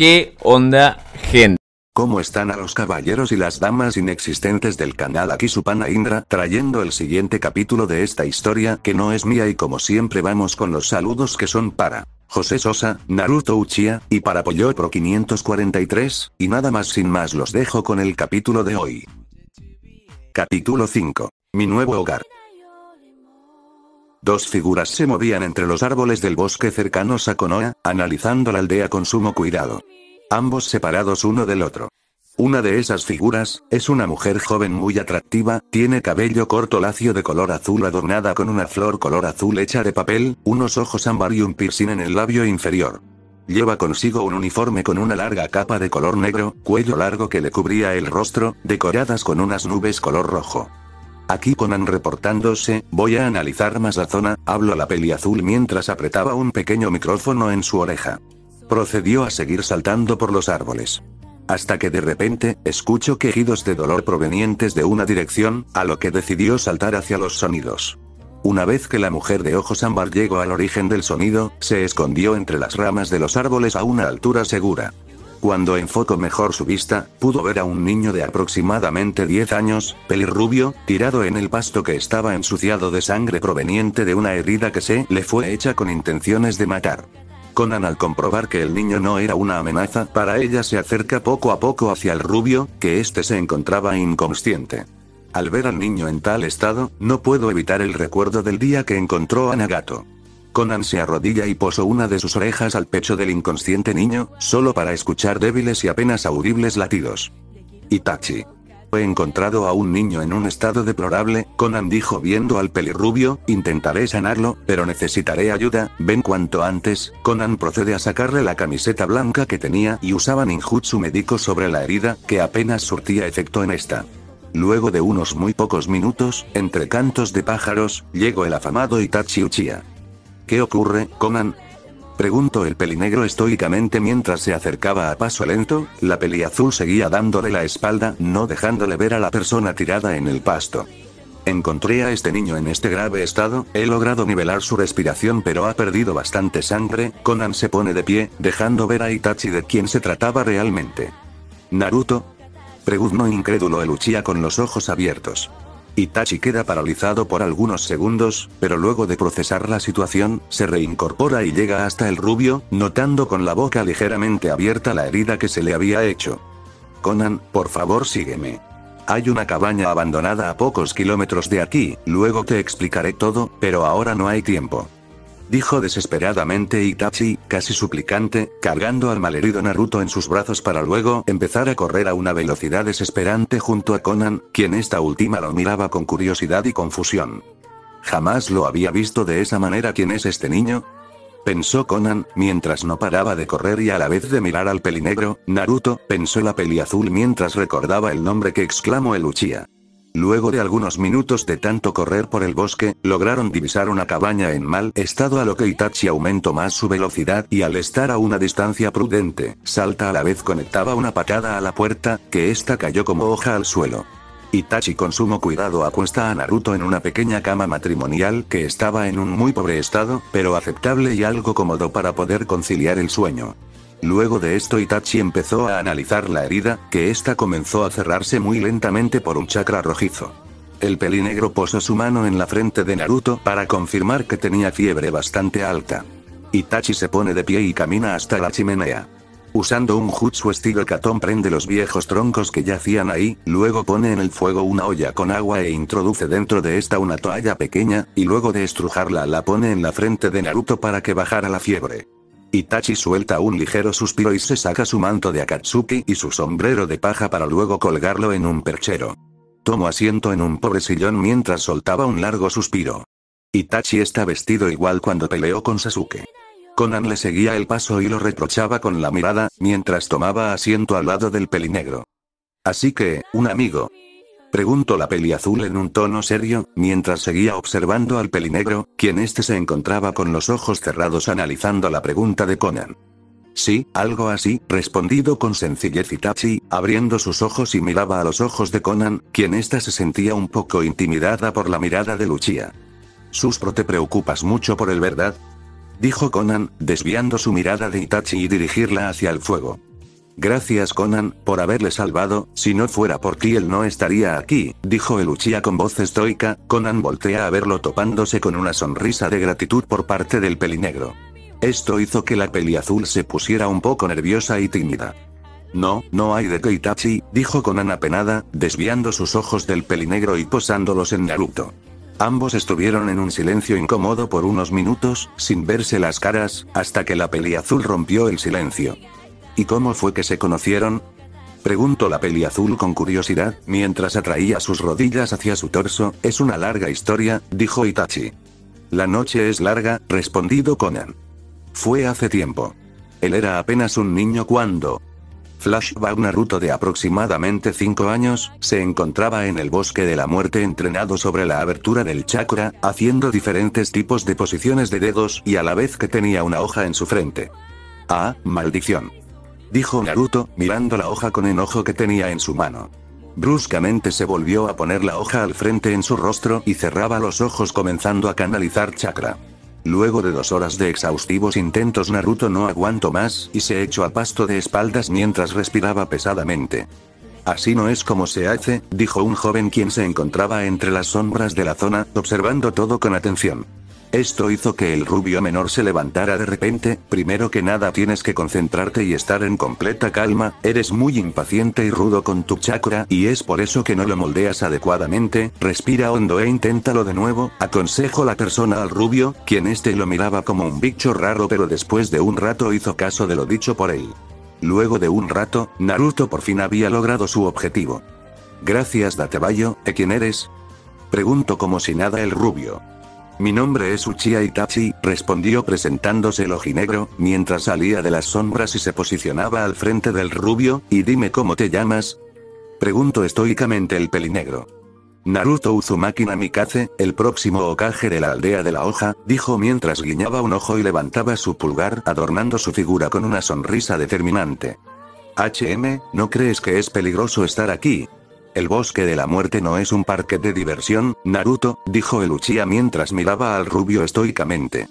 ¿Qué onda, gente? ¿Cómo están a los caballeros y las damas inexistentes del canal? Aquí su Indra trayendo el siguiente capítulo de esta historia que no es mía y como siempre vamos con los saludos que son para José Sosa, Naruto Uchiha, y para Pollo Pro 543, y nada más sin más los dejo con el capítulo de hoy. Capítulo 5. Mi nuevo hogar. Dos figuras se movían entre los árboles del bosque cercanos a Konoha, analizando la aldea con sumo cuidado. Ambos separados uno del otro. Una de esas figuras, es una mujer joven muy atractiva, tiene cabello corto lacio de color azul adornada con una flor color azul hecha de papel, unos ojos ámbar y un piercing en el labio inferior. Lleva consigo un uniforme con una larga capa de color negro, cuello largo que le cubría el rostro, decoradas con unas nubes color rojo. Aquí Conan reportándose, voy a analizar más la zona, habló la peli azul mientras apretaba un pequeño micrófono en su oreja. Procedió a seguir saltando por los árboles. Hasta que de repente, escucho quejidos de dolor provenientes de una dirección, a lo que decidió saltar hacia los sonidos. Una vez que la mujer de ojos ámbar llegó al origen del sonido, se escondió entre las ramas de los árboles a una altura segura. Cuando enfocó mejor su vista, pudo ver a un niño de aproximadamente 10 años, pelirrubio, tirado en el pasto que estaba ensuciado de sangre proveniente de una herida que se le fue hecha con intenciones de matar. Conan al comprobar que el niño no era una amenaza para ella se acerca poco a poco hacia el rubio, que éste se encontraba inconsciente. Al ver al niño en tal estado, no puedo evitar el recuerdo del día que encontró a Nagato. Conan se arrodilla y posó una de sus orejas al pecho del inconsciente niño, solo para escuchar débiles y apenas audibles latidos. Itachi. He encontrado a un niño en un estado deplorable, Conan dijo viendo al pelirrubio, intentaré sanarlo, pero necesitaré ayuda, ven cuanto antes, Conan procede a sacarle la camiseta blanca que tenía y usaba ninjutsu médico sobre la herida, que apenas surtía efecto en esta. Luego de unos muy pocos minutos, entre cantos de pájaros, llegó el afamado Itachi Uchiha. ¿Qué ocurre, Conan? Preguntó el pelinegro estoicamente mientras se acercaba a paso lento, la azul seguía dándole la espalda, no dejándole ver a la persona tirada en el pasto. Encontré a este niño en este grave estado, he logrado nivelar su respiración pero ha perdido bastante sangre, Conan se pone de pie, dejando ver a Itachi de quién se trataba realmente. Naruto, preguntó incrédulo el Uchiha con los ojos abiertos. Itachi queda paralizado por algunos segundos, pero luego de procesar la situación, se reincorpora y llega hasta el rubio, notando con la boca ligeramente abierta la herida que se le había hecho. Conan, por favor sígueme. Hay una cabaña abandonada a pocos kilómetros de aquí, luego te explicaré todo, pero ahora no hay tiempo dijo desesperadamente Itachi, casi suplicante, cargando al malherido Naruto en sus brazos para luego empezar a correr a una velocidad desesperante junto a Conan, quien esta última lo miraba con curiosidad y confusión. Jamás lo había visto de esa manera quién es este niño, pensó Conan, mientras no paraba de correr y a la vez de mirar al pelinegro, Naruto, pensó la peli azul mientras recordaba el nombre que exclamó el Uchiha. Luego de algunos minutos de tanto correr por el bosque, lograron divisar una cabaña en mal estado a lo que Itachi aumentó más su velocidad y al estar a una distancia prudente, Salta a la vez conectaba una patada a la puerta, que ésta cayó como hoja al suelo. Itachi con sumo cuidado acuesta a Naruto en una pequeña cama matrimonial que estaba en un muy pobre estado, pero aceptable y algo cómodo para poder conciliar el sueño. Luego de esto Itachi empezó a analizar la herida, que ésta comenzó a cerrarse muy lentamente por un chakra rojizo. El pelinegro posó su mano en la frente de Naruto para confirmar que tenía fiebre bastante alta. Itachi se pone de pie y camina hasta la chimenea. Usando un jutsu estilo katon prende los viejos troncos que yacían ahí, luego pone en el fuego una olla con agua e introduce dentro de esta una toalla pequeña, y luego de estrujarla la pone en la frente de Naruto para que bajara la fiebre. Itachi suelta un ligero suspiro y se saca su manto de Akatsuki y su sombrero de paja para luego colgarlo en un perchero. Tomó asiento en un pobre sillón mientras soltaba un largo suspiro. Itachi está vestido igual cuando peleó con Sasuke. Conan le seguía el paso y lo reprochaba con la mirada, mientras tomaba asiento al lado del pelinegro. Así que, un amigo, Preguntó la peli azul en un tono serio, mientras seguía observando al pelinegro, quien este se encontraba con los ojos cerrados analizando la pregunta de Conan. Sí, algo así, respondido con sencillez Itachi, abriendo sus ojos y miraba a los ojos de Conan, quien ésta se sentía un poco intimidada por la mirada de Luchia. Suspro te preocupas mucho por el verdad, dijo Conan, desviando su mirada de Itachi y dirigirla hacia el fuego. Gracias Conan, por haberle salvado, si no fuera por ti él no estaría aquí, dijo el con voz estoica, Conan voltea a verlo topándose con una sonrisa de gratitud por parte del pelinegro. Esto hizo que la peli azul se pusiera un poco nerviosa y tímida. No, no hay de Itachi», dijo Conan apenada, desviando sus ojos del pelinegro y posándolos en Naruto. Ambos estuvieron en un silencio incómodo por unos minutos, sin verse las caras, hasta que la peli azul rompió el silencio. ¿Y cómo fue que se conocieron? Preguntó la peli azul con curiosidad, mientras atraía sus rodillas hacia su torso, es una larga historia, dijo Itachi. La noche es larga, respondido Conan. Fue hace tiempo. Él era apenas un niño cuando... Flashback Naruto de aproximadamente 5 años, se encontraba en el bosque de la muerte entrenado sobre la abertura del chakra, haciendo diferentes tipos de posiciones de dedos y a la vez que tenía una hoja en su frente. Ah, maldición dijo Naruto, mirando la hoja con enojo que tenía en su mano. Bruscamente se volvió a poner la hoja al frente en su rostro y cerraba los ojos comenzando a canalizar chakra. Luego de dos horas de exhaustivos intentos Naruto no aguantó más y se echó a pasto de espaldas mientras respiraba pesadamente. Así no es como se hace, dijo un joven quien se encontraba entre las sombras de la zona, observando todo con atención. Esto hizo que el rubio menor se levantara de repente, primero que nada tienes que concentrarte y estar en completa calma, eres muy impaciente y rudo con tu chakra y es por eso que no lo moldeas adecuadamente, respira hondo e inténtalo de nuevo, aconsejo la persona al rubio, quien este lo miraba como un bicho raro pero después de un rato hizo caso de lo dicho por él. Luego de un rato, Naruto por fin había logrado su objetivo. Gracias Datebayo, ¿e quién eres? Pregunto como si nada el rubio. Mi nombre es Uchiha Itachi, respondió presentándose el ojinegro, mientras salía de las sombras y se posicionaba al frente del rubio, y dime cómo te llamas. Preguntó estoicamente el pelinegro. Naruto Uzumaki Namikaze, el próximo ocaje de la aldea de la hoja, dijo mientras guiñaba un ojo y levantaba su pulgar adornando su figura con una sonrisa determinante. HM, ¿no crees que es peligroso estar aquí? El bosque de la muerte no es un parque de diversión, Naruto, dijo el Uchiha mientras miraba al rubio estoicamente.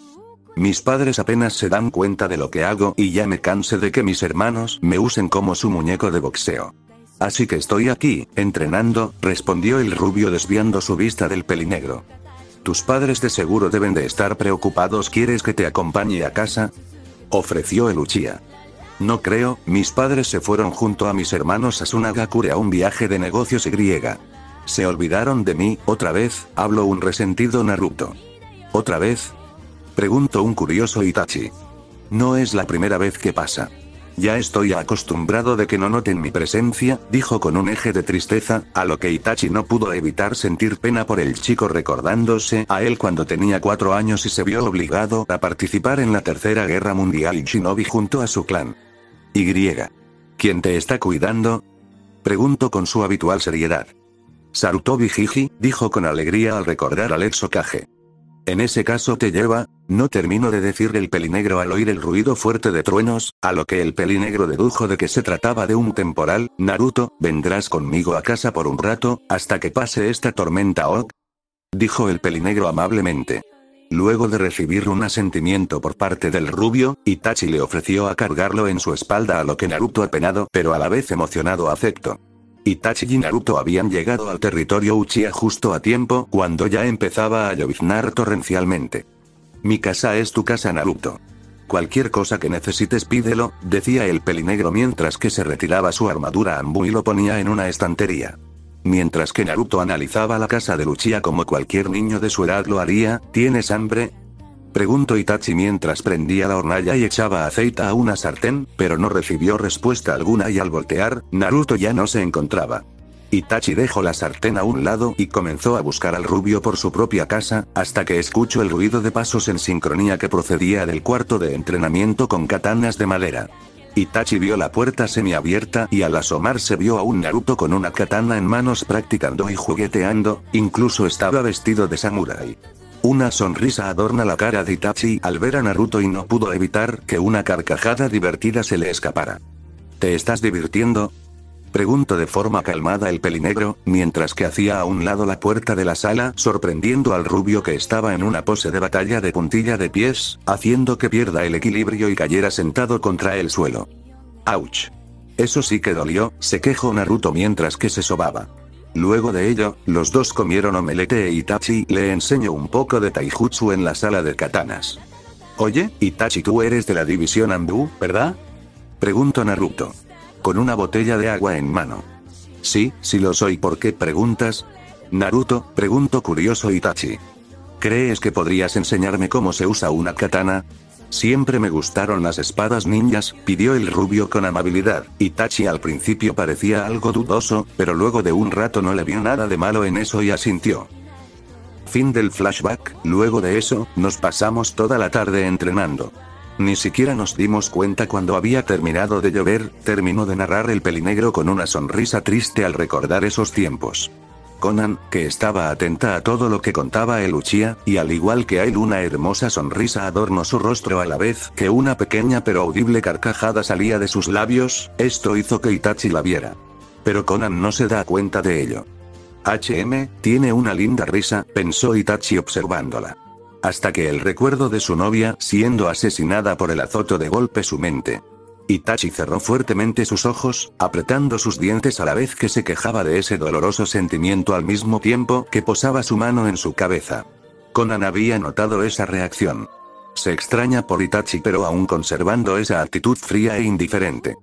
Mis padres apenas se dan cuenta de lo que hago y ya me canse de que mis hermanos me usen como su muñeco de boxeo. Así que estoy aquí, entrenando, respondió el rubio desviando su vista del pelinegro. Tus padres de seguro deben de estar preocupados, ¿quieres que te acompañe a casa? Ofreció el Uchiha. No creo, mis padres se fueron junto a mis hermanos a Sunagakure a un viaje de negocios y griega. Se olvidaron de mí, otra vez, hablo un resentido Naruto. ¿Otra vez? Preguntó un curioso Itachi. No es la primera vez que pasa. Ya estoy acostumbrado de que no noten mi presencia, dijo con un eje de tristeza, a lo que Itachi no pudo evitar sentir pena por el chico recordándose a él cuando tenía cuatro años y se vio obligado a participar en la Tercera Guerra Mundial y Shinobi junto a su clan. Y. ¿Quién te está cuidando? Preguntó con su habitual seriedad. Sarutobi Jiji, dijo con alegría al recordar al exocaje. En ese caso te lleva, no termino de decir el pelinegro al oír el ruido fuerte de truenos, a lo que el pelinegro dedujo de que se trataba de un temporal, Naruto, vendrás conmigo a casa por un rato, hasta que pase esta tormenta Ok. Dijo el pelinegro amablemente. Luego de recibir un asentimiento por parte del rubio, Itachi le ofreció a cargarlo en su espalda a lo que Naruto apenado pero a la vez emocionado aceptó. Itachi y Naruto habían llegado al territorio Uchiha justo a tiempo cuando ya empezaba a lloviznar torrencialmente. Mi casa es tu casa Naruto. Cualquier cosa que necesites pídelo, decía el pelinegro mientras que se retiraba su armadura ambu y lo ponía en una estantería. Mientras que Naruto analizaba la casa de Luchia como cualquier niño de su edad lo haría, ¿tienes hambre? Preguntó Itachi mientras prendía la hornalla y echaba aceite a una sartén, pero no recibió respuesta alguna y al voltear, Naruto ya no se encontraba. Itachi dejó la sartén a un lado y comenzó a buscar al rubio por su propia casa, hasta que escuchó el ruido de pasos en sincronía que procedía del cuarto de entrenamiento con katanas de madera. Itachi vio la puerta semiabierta y al asomarse vio a un Naruto con una katana en manos practicando y jugueteando, incluso estaba vestido de samurai. Una sonrisa adorna la cara de Itachi al ver a Naruto y no pudo evitar que una carcajada divertida se le escapara. ¿Te estás divirtiendo? Pregunto de forma calmada el pelinegro, mientras que hacía a un lado la puerta de la sala, sorprendiendo al rubio que estaba en una pose de batalla de puntilla de pies, haciendo que pierda el equilibrio y cayera sentado contra el suelo. ¡Auch! Eso sí que dolió, se quejó Naruto mientras que se sobaba. Luego de ello, los dos comieron omelete e Itachi le enseñó un poco de taijutsu en la sala de katanas. Oye, Itachi tú eres de la división Ambu, ¿verdad? Preguntó Naruto con una botella de agua en mano. Sí, si lo soy, ¿por qué preguntas? Naruto, preguntó curioso Itachi. ¿Crees que podrías enseñarme cómo se usa una katana? Siempre me gustaron las espadas ninjas, pidió el rubio con amabilidad. Itachi al principio parecía algo dudoso, pero luego de un rato no le vio nada de malo en eso y asintió. Fin del flashback, luego de eso, nos pasamos toda la tarde entrenando. Ni siquiera nos dimos cuenta cuando había terminado de llover, terminó de narrar el pelinegro con una sonrisa triste al recordar esos tiempos. Conan, que estaba atenta a todo lo que contaba el y al igual que a él una hermosa sonrisa adornó su rostro a la vez que una pequeña pero audible carcajada salía de sus labios, esto hizo que Itachi la viera. Pero Conan no se da cuenta de ello. HM, tiene una linda risa, pensó Itachi observándola. Hasta que el recuerdo de su novia siendo asesinada por el azoto de golpe su mente. Itachi cerró fuertemente sus ojos, apretando sus dientes a la vez que se quejaba de ese doloroso sentimiento al mismo tiempo que posaba su mano en su cabeza. Conan había notado esa reacción. Se extraña por Itachi pero aún conservando esa actitud fría e indiferente.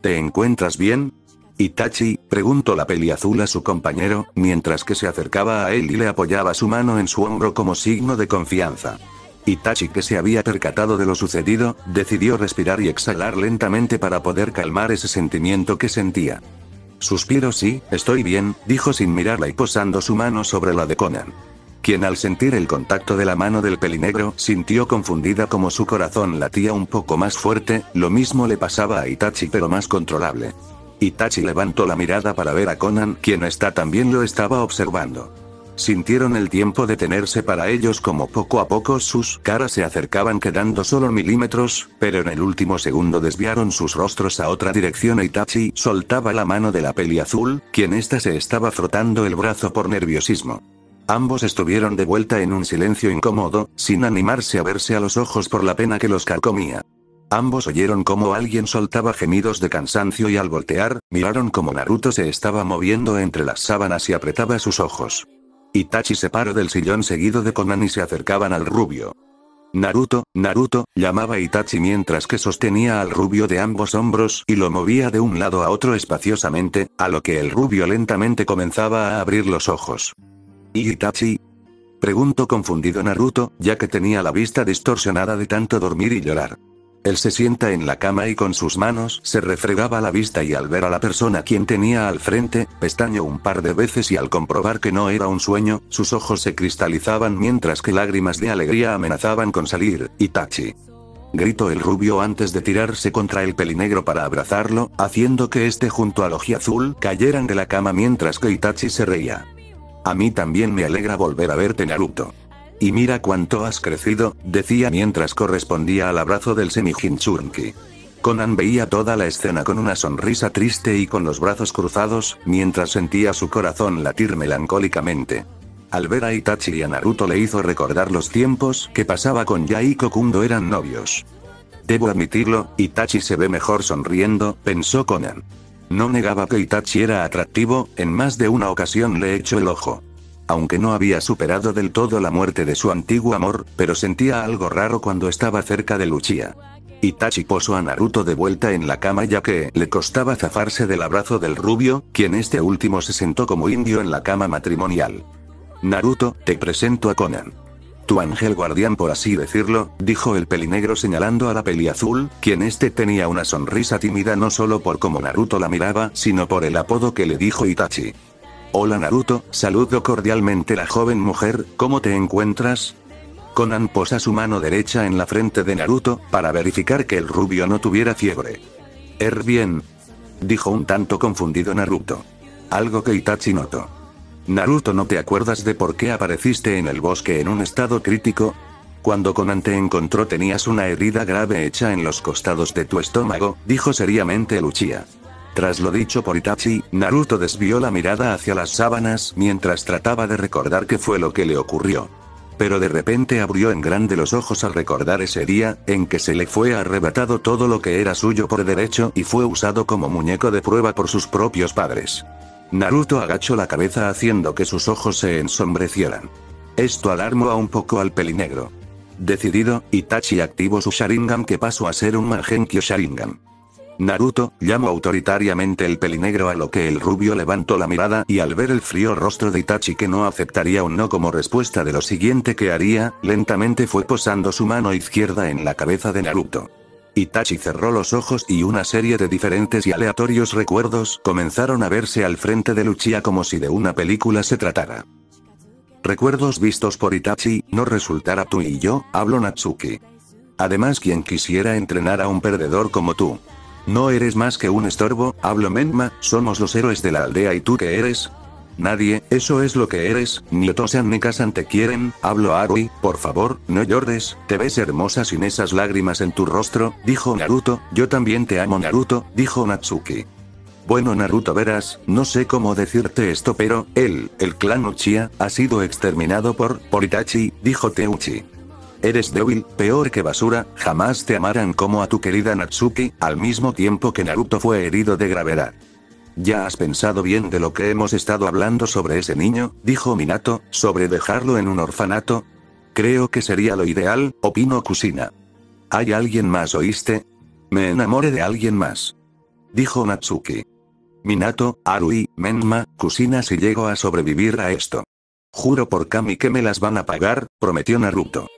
¿Te encuentras bien? Itachi, preguntó la peli azul a su compañero, mientras que se acercaba a él y le apoyaba su mano en su hombro como signo de confianza. Itachi que se había percatado de lo sucedido, decidió respirar y exhalar lentamente para poder calmar ese sentimiento que sentía. Suspiro sí, estoy bien, dijo sin mirarla y posando su mano sobre la de Conan. Quien al sentir el contacto de la mano del pelinegro sintió confundida como su corazón latía un poco más fuerte, lo mismo le pasaba a Itachi pero más controlable. Itachi levantó la mirada para ver a Conan quien está también lo estaba observando. Sintieron el tiempo detenerse para ellos como poco a poco sus caras se acercaban quedando solo milímetros, pero en el último segundo desviaron sus rostros a otra dirección e Itachi soltaba la mano de la peli azul, quien esta se estaba frotando el brazo por nerviosismo. Ambos estuvieron de vuelta en un silencio incómodo, sin animarse a verse a los ojos por la pena que los carcomía. Ambos oyeron cómo alguien soltaba gemidos de cansancio y al voltear, miraron cómo Naruto se estaba moviendo entre las sábanas y apretaba sus ojos. Itachi se paró del sillón seguido de Conan y se acercaban al rubio. Naruto, Naruto, llamaba Itachi mientras que sostenía al rubio de ambos hombros y lo movía de un lado a otro espaciosamente, a lo que el rubio lentamente comenzaba a abrir los ojos. ¿Y Itachi? Preguntó confundido Naruto, ya que tenía la vista distorsionada de tanto dormir y llorar. Él se sienta en la cama y con sus manos se refregaba la vista y al ver a la persona quien tenía al frente, pestaño un par de veces y al comprobar que no era un sueño, sus ojos se cristalizaban mientras que lágrimas de alegría amenazaban con salir, Itachi. Gritó el rubio antes de tirarse contra el pelinegro para abrazarlo, haciendo que este junto al azul cayeran de la cama mientras que Itachi se reía. A mí también me alegra volver a verte Naruto. Y mira cuánto has crecido, decía mientras correspondía al abrazo del semi Semijinchurki. Conan veía toda la escena con una sonrisa triste y con los brazos cruzados, mientras sentía su corazón latir melancólicamente. Al ver a Itachi y a Naruto le hizo recordar los tiempos que pasaba con Yaiko cuando eran novios. Debo admitirlo, Itachi se ve mejor sonriendo, pensó Conan. No negaba que Itachi era atractivo, en más de una ocasión le echó el ojo aunque no había superado del todo la muerte de su antiguo amor, pero sentía algo raro cuando estaba cerca de Luchia. Itachi puso a Naruto de vuelta en la cama ya que le costaba zafarse del abrazo del rubio, quien este último se sentó como indio en la cama matrimonial. Naruto, te presento a Conan. Tu ángel guardián por así decirlo, dijo el pelinegro señalando a la peli azul, quien este tenía una sonrisa tímida no solo por cómo Naruto la miraba, sino por el apodo que le dijo Itachi. Hola Naruto, saludo cordialmente la joven mujer, ¿cómo te encuentras? Conan posa su mano derecha en la frente de Naruto, para verificar que el rubio no tuviera fiebre. Er bien. Dijo un tanto confundido Naruto. Algo que Itachi notó. Naruto ¿no te acuerdas de por qué apareciste en el bosque en un estado crítico? Cuando Conan te encontró tenías una herida grave hecha en los costados de tu estómago, dijo seriamente Luchia. Tras lo dicho por Itachi, Naruto desvió la mirada hacia las sábanas mientras trataba de recordar qué fue lo que le ocurrió. Pero de repente abrió en grande los ojos al recordar ese día, en que se le fue arrebatado todo lo que era suyo por derecho y fue usado como muñeco de prueba por sus propios padres. Naruto agachó la cabeza haciendo que sus ojos se ensombrecieran. Esto alarmó a un poco al pelinegro. Decidido, Itachi activó su Sharingan que pasó a ser un Magenkyo Sharingan. Naruto, llamó autoritariamente el pelinegro a lo que el rubio levantó la mirada y al ver el frío rostro de Itachi que no aceptaría un no como respuesta de lo siguiente que haría, lentamente fue posando su mano izquierda en la cabeza de Naruto. Itachi cerró los ojos y una serie de diferentes y aleatorios recuerdos comenzaron a verse al frente de Luchia como si de una película se tratara. Recuerdos vistos por Itachi, no resultará tú y yo, hablo Natsuki. Además quien quisiera entrenar a un perdedor como tú. No eres más que un estorbo, hablo Menma, somos los héroes de la aldea y tú que eres. Nadie, eso es lo que eres, ni Otosan ni Kasan te quieren, hablo Arui, por favor, no llores, te ves hermosa sin esas lágrimas en tu rostro, dijo Naruto, yo también te amo Naruto, dijo Natsuki. Bueno Naruto verás, no sé cómo decirte esto pero, él, el clan Uchiha, ha sido exterminado por, por Itachi, dijo Teuchi eres débil, peor que basura, jamás te amarán como a tu querida Natsuki, al mismo tiempo que Naruto fue herido de gravedad. Ya has pensado bien de lo que hemos estado hablando sobre ese niño, dijo Minato, sobre dejarlo en un orfanato. Creo que sería lo ideal, opino Kusina. ¿Hay alguien más oíste? Me enamoré de alguien más. Dijo Natsuki. Minato, Arui, Menma, Kusina si llego a sobrevivir a esto. Juro por Kami que me las van a pagar, prometió Naruto.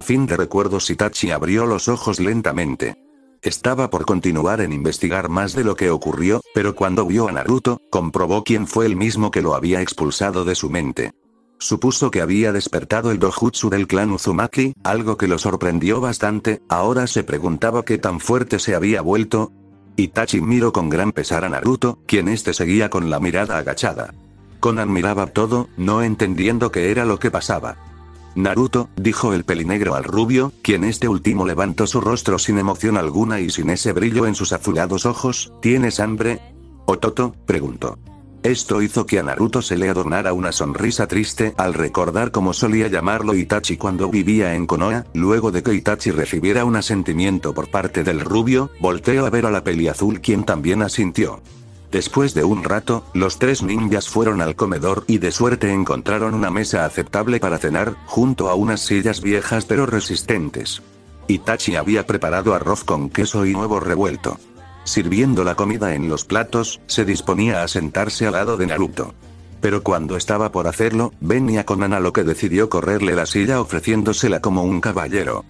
Fin de recuerdos Itachi abrió los ojos lentamente. Estaba por continuar en investigar más de lo que ocurrió, pero cuando vio a Naruto, comprobó quién fue el mismo que lo había expulsado de su mente. Supuso que había despertado el dojutsu del clan Uzumaki, algo que lo sorprendió bastante, ahora se preguntaba qué tan fuerte se había vuelto. Itachi miró con gran pesar a Naruto, quien este seguía con la mirada agachada. con miraba todo, no entendiendo qué era lo que pasaba. Naruto, dijo el pelinegro al rubio, quien este último levantó su rostro sin emoción alguna y sin ese brillo en sus azulados ojos, ¿tienes hambre? Ototo, preguntó. Esto hizo que a Naruto se le adornara una sonrisa triste al recordar cómo solía llamarlo Itachi cuando vivía en Konoha, luego de que Itachi recibiera un asentimiento por parte del rubio, volteó a ver a la peli azul quien también asintió. Después de un rato, los tres ninjas fueron al comedor y de suerte encontraron una mesa aceptable para cenar, junto a unas sillas viejas pero resistentes. Itachi había preparado arroz con queso y huevo revuelto. Sirviendo la comida en los platos, se disponía a sentarse al lado de Naruto. Pero cuando estaba por hacerlo, venía con Ana lo que decidió correrle la silla ofreciéndosela como un caballero.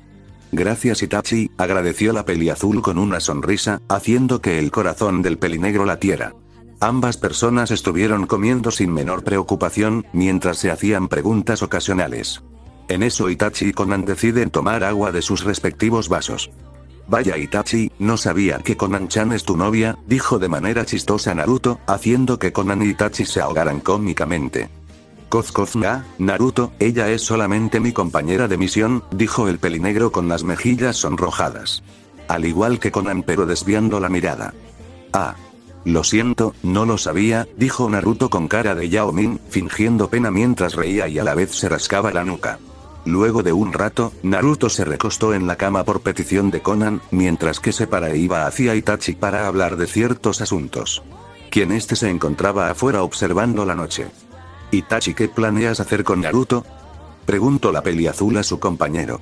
Gracias Itachi, agradeció la peli azul con una sonrisa, haciendo que el corazón del pelinegro latiera. Ambas personas estuvieron comiendo sin menor preocupación, mientras se hacían preguntas ocasionales. En eso Itachi y Conan deciden tomar agua de sus respectivos vasos. Vaya Itachi, no sabía que Conan-chan es tu novia, dijo de manera chistosa Naruto, haciendo que Conan y Itachi se ahogaran cómicamente. Kozkozma, Naruto, ella es solamente mi compañera de misión, dijo el pelinegro con las mejillas sonrojadas. Al igual que Conan pero desviando la mirada. Ah. Lo siento, no lo sabía, dijo Naruto con cara de Yao fingiendo pena mientras reía y a la vez se rascaba la nuca. Luego de un rato, Naruto se recostó en la cama por petición de Conan, mientras que se para iba hacia Itachi para hablar de ciertos asuntos. Quien este se encontraba afuera observando la noche. Itachi, ¿qué planeas hacer con Naruto? Preguntó la peli azul a su compañero.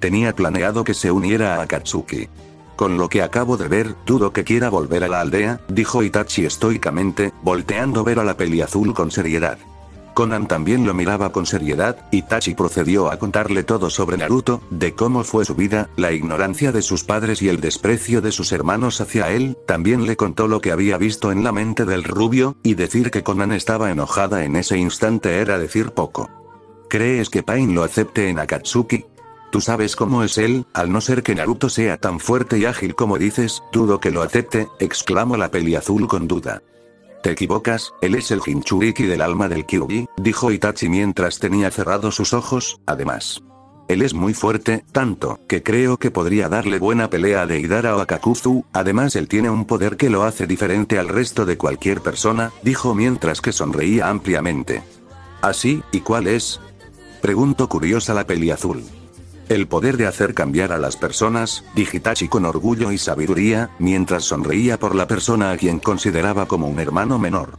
Tenía planeado que se uniera a Akatsuki. Con lo que acabo de ver, dudo que quiera volver a la aldea, dijo Itachi estoicamente, volteando ver a la peli azul con seriedad. Conan también lo miraba con seriedad, y Tachi procedió a contarle todo sobre Naruto, de cómo fue su vida, la ignorancia de sus padres y el desprecio de sus hermanos hacia él, también le contó lo que había visto en la mente del rubio, y decir que Conan estaba enojada en ese instante era decir poco. ¿Crees que Pain lo acepte en Akatsuki? Tú sabes cómo es él, al no ser que Naruto sea tan fuerte y ágil como dices, dudo que lo acepte, exclamó la peli azul con duda. Te equivocas, él es el Hinchuriki del alma del Kyuubi, dijo Itachi mientras tenía cerrados sus ojos, además. Él es muy fuerte, tanto, que creo que podría darle buena pelea a Deidara o a además él tiene un poder que lo hace diferente al resto de cualquier persona, dijo mientras que sonreía ampliamente. ¿Así, y cuál es? Preguntó curiosa la peli azul. El poder de hacer cambiar a las personas, Digitachi con orgullo y sabiduría, mientras sonreía por la persona a quien consideraba como un hermano menor.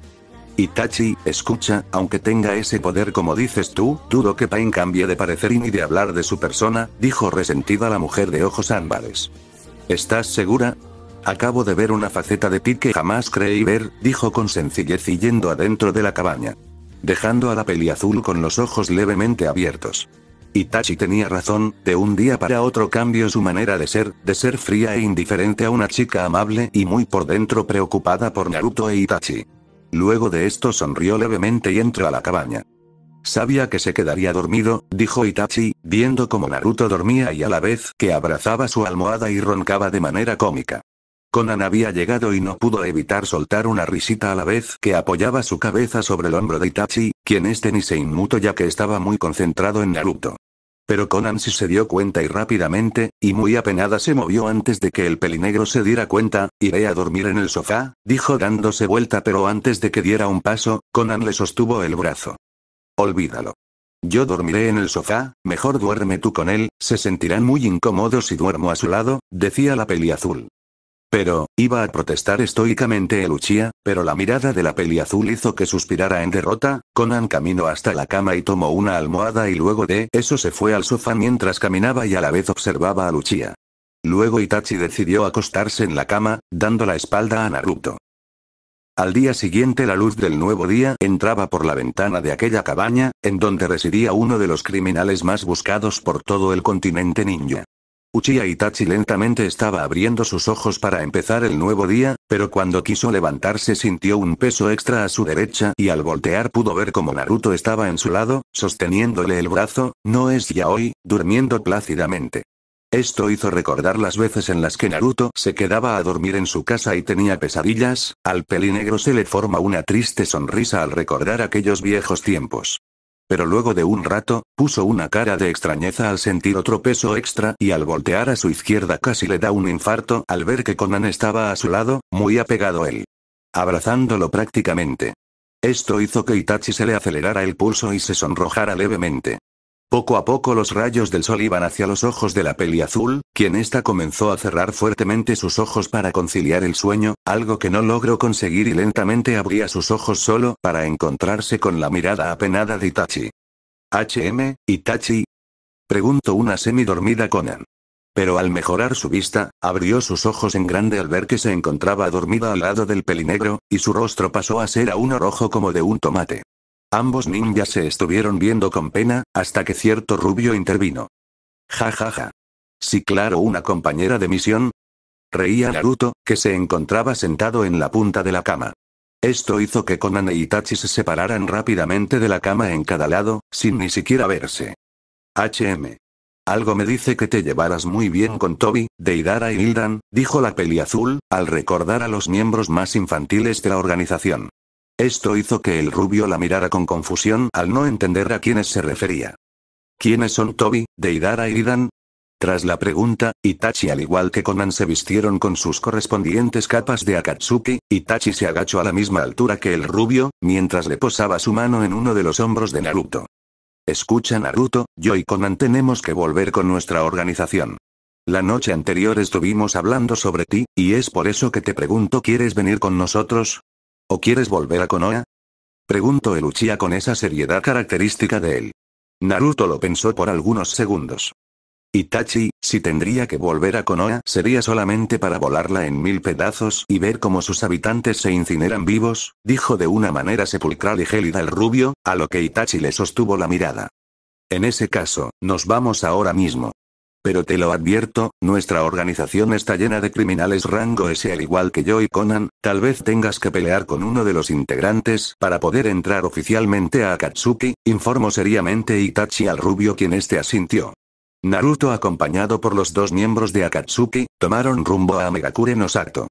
Itachi, escucha, aunque tenga ese poder como dices tú, dudo que Pain cambie de parecer y ni de hablar de su persona, dijo resentida la mujer de ojos ámbares. ¿Estás segura? Acabo de ver una faceta de ti que jamás creí ver, dijo con sencillez y yendo adentro de la cabaña. Dejando a la peli azul con los ojos levemente abiertos. Itachi tenía razón, de un día para otro cambió su manera de ser, de ser fría e indiferente a una chica amable y muy por dentro preocupada por Naruto e Itachi. Luego de esto sonrió levemente y entró a la cabaña. Sabía que se quedaría dormido, dijo Itachi, viendo cómo Naruto dormía y a la vez que abrazaba su almohada y roncaba de manera cómica. Conan había llegado y no pudo evitar soltar una risita a la vez que apoyaba su cabeza sobre el hombro de Itachi, quien este ni se inmutó ya que estaba muy concentrado en Naruto. Pero Conan sí se dio cuenta y rápidamente, y muy apenada se movió antes de que el pelinegro se diera cuenta, iré a dormir en el sofá, dijo dándose vuelta pero antes de que diera un paso, Conan le sostuvo el brazo. Olvídalo. Yo dormiré en el sofá, mejor duerme tú con él, se sentirán muy incómodos si duermo a su lado, decía la peli azul. Pero, iba a protestar estoicamente Uchiha, pero la mirada de la peli azul hizo que suspirara en derrota, Conan caminó hasta la cama y tomó una almohada y luego de eso se fue al sofá mientras caminaba y a la vez observaba a Luchia. Luego Itachi decidió acostarse en la cama, dando la espalda a Naruto. Al día siguiente la luz del nuevo día entraba por la ventana de aquella cabaña, en donde residía uno de los criminales más buscados por todo el continente ninja. Uchiha Itachi lentamente estaba abriendo sus ojos para empezar el nuevo día, pero cuando quiso levantarse sintió un peso extra a su derecha y al voltear pudo ver como Naruto estaba en su lado, sosteniéndole el brazo, no es ya hoy, durmiendo plácidamente. Esto hizo recordar las veces en las que Naruto se quedaba a dormir en su casa y tenía pesadillas, al pelinegro se le forma una triste sonrisa al recordar aquellos viejos tiempos. Pero luego de un rato, puso una cara de extrañeza al sentir otro peso extra y al voltear a su izquierda casi le da un infarto al ver que Conan estaba a su lado, muy apegado él. Abrazándolo prácticamente. Esto hizo que Itachi se le acelerara el pulso y se sonrojara levemente. Poco a poco los rayos del sol iban hacia los ojos de la peli azul, quien ésta comenzó a cerrar fuertemente sus ojos para conciliar el sueño, algo que no logró conseguir y lentamente abría sus ojos solo para encontrarse con la mirada apenada de Itachi. ¿HM, Itachi? Preguntó una semi dormida Conan. Pero al mejorar su vista, abrió sus ojos en grande al ver que se encontraba dormida al lado del pelinegro, y su rostro pasó a ser a uno rojo como de un tomate. Ambos ninjas se estuvieron viendo con pena, hasta que cierto rubio intervino. Ja ja ja. Sí claro una compañera de misión. Reía Naruto, que se encontraba sentado en la punta de la cama. Esto hizo que Conan e Itachi se separaran rápidamente de la cama en cada lado, sin ni siquiera verse. HM. Algo me dice que te llevaras muy bien con Toby, Deidara y Hildan, dijo la peli azul, al recordar a los miembros más infantiles de la organización. Esto hizo que el rubio la mirara con confusión al no entender a quiénes se refería. ¿Quiénes son Toby, Deidara y Idan? Tras la pregunta, Itachi al igual que Conan se vistieron con sus correspondientes capas de Akatsuki, Itachi se agachó a la misma altura que el rubio, mientras le posaba su mano en uno de los hombros de Naruto. Escucha Naruto, yo y Conan tenemos que volver con nuestra organización. La noche anterior estuvimos hablando sobre ti, y es por eso que te pregunto ¿quieres venir con nosotros? ¿O quieres volver a Konoha? Preguntó el Uchiha con esa seriedad característica de él. Naruto lo pensó por algunos segundos. Itachi, si tendría que volver a Konoha sería solamente para volarla en mil pedazos y ver cómo sus habitantes se incineran vivos, dijo de una manera sepulcral y gélida el rubio, a lo que Itachi le sostuvo la mirada. En ese caso, nos vamos ahora mismo. Pero te lo advierto, nuestra organización está llena de criminales rango S al igual que yo y Conan, tal vez tengas que pelear con uno de los integrantes para poder entrar oficialmente a Akatsuki, informó seriamente Itachi al rubio quien este asintió. Naruto acompañado por los dos miembros de Akatsuki, tomaron rumbo a Megakure no Sato.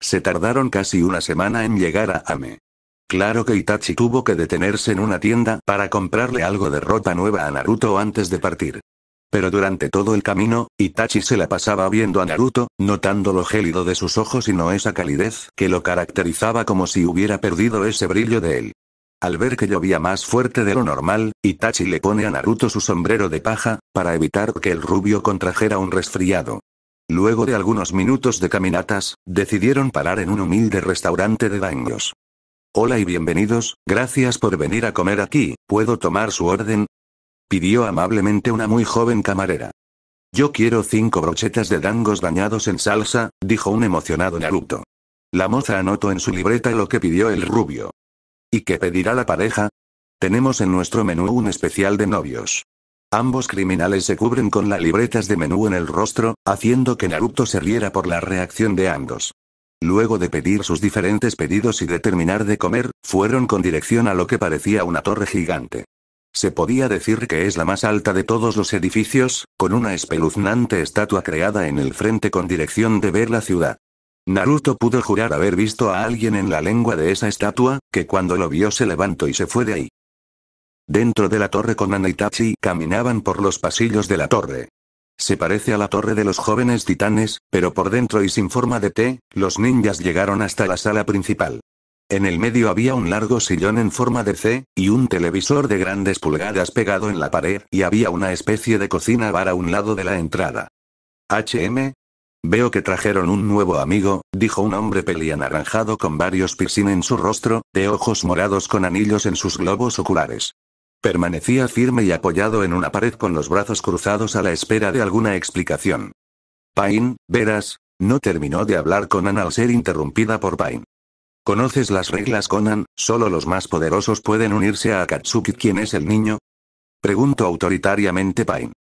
Se tardaron casi una semana en llegar a Ame. Claro que Itachi tuvo que detenerse en una tienda para comprarle algo de ropa nueva a Naruto antes de partir. Pero durante todo el camino, Itachi se la pasaba viendo a Naruto, notando lo gélido de sus ojos y no esa calidez que lo caracterizaba como si hubiera perdido ese brillo de él. Al ver que llovía más fuerte de lo normal, Itachi le pone a Naruto su sombrero de paja, para evitar que el rubio contrajera un resfriado. Luego de algunos minutos de caminatas, decidieron parar en un humilde restaurante de daños. Hola y bienvenidos, gracias por venir a comer aquí, ¿puedo tomar su orden? pidió amablemente una muy joven camarera. Yo quiero cinco brochetas de dangos bañados en salsa, dijo un emocionado Naruto. La moza anotó en su libreta lo que pidió el rubio. ¿Y qué pedirá la pareja? Tenemos en nuestro menú un especial de novios. Ambos criminales se cubren con las libretas de menú en el rostro, haciendo que Naruto se riera por la reacción de ambos. Luego de pedir sus diferentes pedidos y de terminar de comer, fueron con dirección a lo que parecía una torre gigante. Se podía decir que es la más alta de todos los edificios, con una espeluznante estatua creada en el frente con dirección de ver la ciudad. Naruto pudo jurar haber visto a alguien en la lengua de esa estatua, que cuando lo vio se levantó y se fue de ahí. Dentro de la torre con Anaitachi caminaban por los pasillos de la torre. Se parece a la torre de los jóvenes titanes, pero por dentro y sin forma de T, los ninjas llegaron hasta la sala principal. En el medio había un largo sillón en forma de C, y un televisor de grandes pulgadas pegado en la pared, y había una especie de cocina bar a un lado de la entrada. HM. Veo que trajeron un nuevo amigo, dijo un hombre anaranjado con varios piercing en su rostro, de ojos morados con anillos en sus globos oculares. Permanecía firme y apoyado en una pared con los brazos cruzados a la espera de alguna explicación. Pain, verás, no terminó de hablar con Ana al ser interrumpida por Pain. ¿Conoces las reglas Conan? Solo los más poderosos pueden unirse a Akatsuki. ¿Quién es el niño? Pregunto autoritariamente Pain.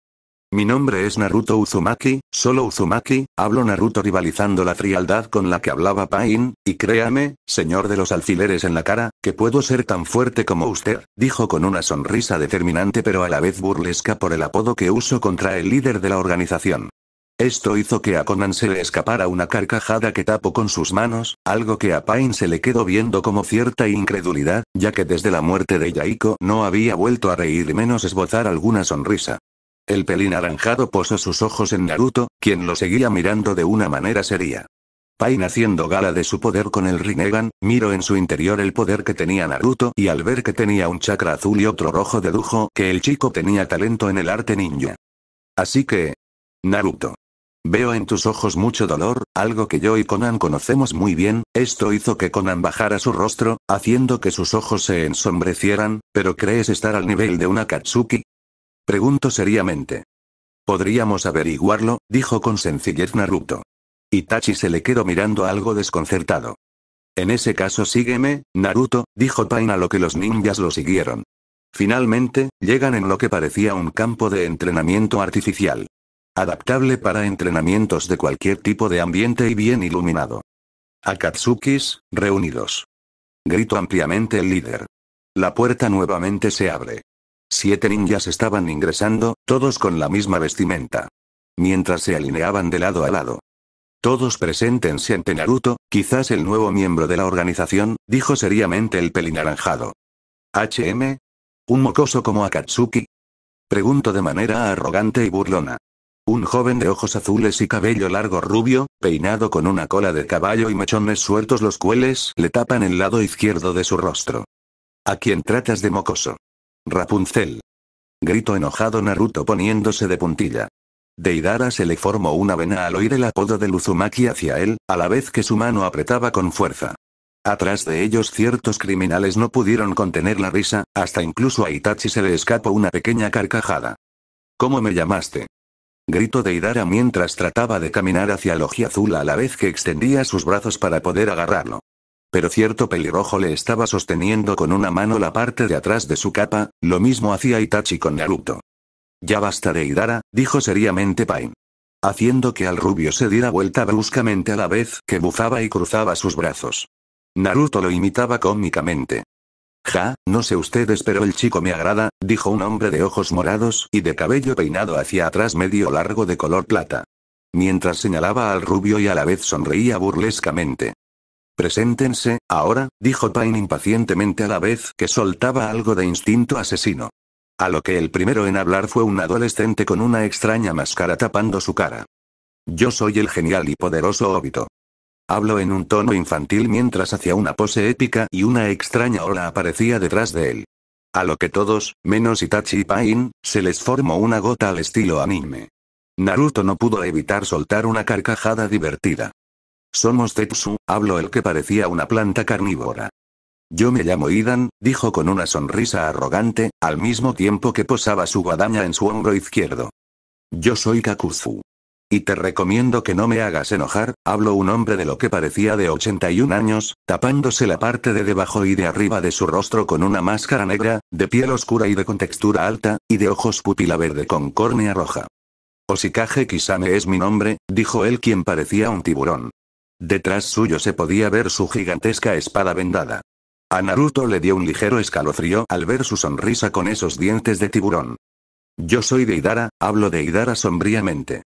Mi nombre es Naruto Uzumaki, solo Uzumaki, hablo Naruto rivalizando la frialdad con la que hablaba Pain, y créame, señor de los alfileres en la cara, que puedo ser tan fuerte como usted, dijo con una sonrisa determinante pero a la vez burlesca por el apodo que uso contra el líder de la organización. Esto hizo que a Conan se le escapara una carcajada que tapó con sus manos, algo que a Pain se le quedó viendo como cierta incredulidad, ya que desde la muerte de Yaiko no había vuelto a reír y menos esbozar alguna sonrisa. El pelín aranjado posó sus ojos en Naruto, quien lo seguía mirando de una manera seria. Pain haciendo gala de su poder con el Rinnegan, miró en su interior el poder que tenía Naruto y al ver que tenía un chakra azul y otro rojo dedujo que el chico tenía talento en el arte ninja. Así que... Naruto. Veo en tus ojos mucho dolor, algo que yo y Conan conocemos muy bien, esto hizo que Conan bajara su rostro, haciendo que sus ojos se ensombrecieran, pero ¿crees estar al nivel de una Katsuki? Pregunto seriamente. Podríamos averiguarlo, dijo con sencillez Naruto. Itachi se le quedó mirando algo desconcertado. En ese caso sígueme, Naruto, dijo Pain a lo que los ninjas lo siguieron. Finalmente, llegan en lo que parecía un campo de entrenamiento artificial. Adaptable para entrenamientos de cualquier tipo de ambiente y bien iluminado. Akatsukis, reunidos. Grito ampliamente el líder. La puerta nuevamente se abre. Siete ninjas estaban ingresando, todos con la misma vestimenta. Mientras se alineaban de lado a lado. Todos preséntense ante Naruto, quizás el nuevo miembro de la organización, dijo seriamente el pelinaranjado. ¿HM? ¿Un mocoso como Akatsuki? Pregunto de manera arrogante y burlona. Un joven de ojos azules y cabello largo rubio, peinado con una cola de caballo y mechones sueltos los cuales le tapan el lado izquierdo de su rostro. ¿A quién tratas de mocoso? Rapunzel. Grito enojado Naruto poniéndose de puntilla. Deidara se le formó una vena al oír el apodo de Luzumaki hacia él, a la vez que su mano apretaba con fuerza. Atrás de ellos ciertos criminales no pudieron contener la risa, hasta incluso a Itachi se le escapó una pequeña carcajada. ¿Cómo me llamaste? Grito de Hidara mientras trataba de caminar hacia Logia Azul a la vez que extendía sus brazos para poder agarrarlo. Pero cierto pelirrojo le estaba sosteniendo con una mano la parte de atrás de su capa, lo mismo hacía Itachi con Naruto. Ya basta de Hidara, dijo seriamente Pain. Haciendo que al rubio se diera vuelta bruscamente a la vez que bufaba y cruzaba sus brazos. Naruto lo imitaba cómicamente. Ja, no sé ustedes pero el chico me agrada, dijo un hombre de ojos morados y de cabello peinado hacia atrás medio largo de color plata. Mientras señalaba al rubio y a la vez sonreía burlescamente. Preséntense, ahora, dijo Pine impacientemente a la vez que soltaba algo de instinto asesino. A lo que el primero en hablar fue un adolescente con una extraña máscara tapando su cara. Yo soy el genial y poderoso Óbito. Habló en un tono infantil mientras hacía una pose épica y una extraña ola aparecía detrás de él. A lo que todos, menos Itachi y Pain, se les formó una gota al estilo anime. Naruto no pudo evitar soltar una carcajada divertida. Somos Tetsu, habló el que parecía una planta carnívora. Yo me llamo Idan, dijo con una sonrisa arrogante, al mismo tiempo que posaba su guadaña en su hombro izquierdo. Yo soy Kakuzu. Y te recomiendo que no me hagas enojar, habló un hombre de lo que parecía de 81 años, tapándose la parte de debajo y de arriba de su rostro con una máscara negra, de piel oscura y de contextura alta, y de ojos pupila verde con córnea roja. Osikage Kisame es mi nombre, dijo él quien parecía un tiburón. Detrás suyo se podía ver su gigantesca espada vendada. A Naruto le dio un ligero escalofrío al ver su sonrisa con esos dientes de tiburón. Yo soy de Hidara, hablo de Hidara sombríamente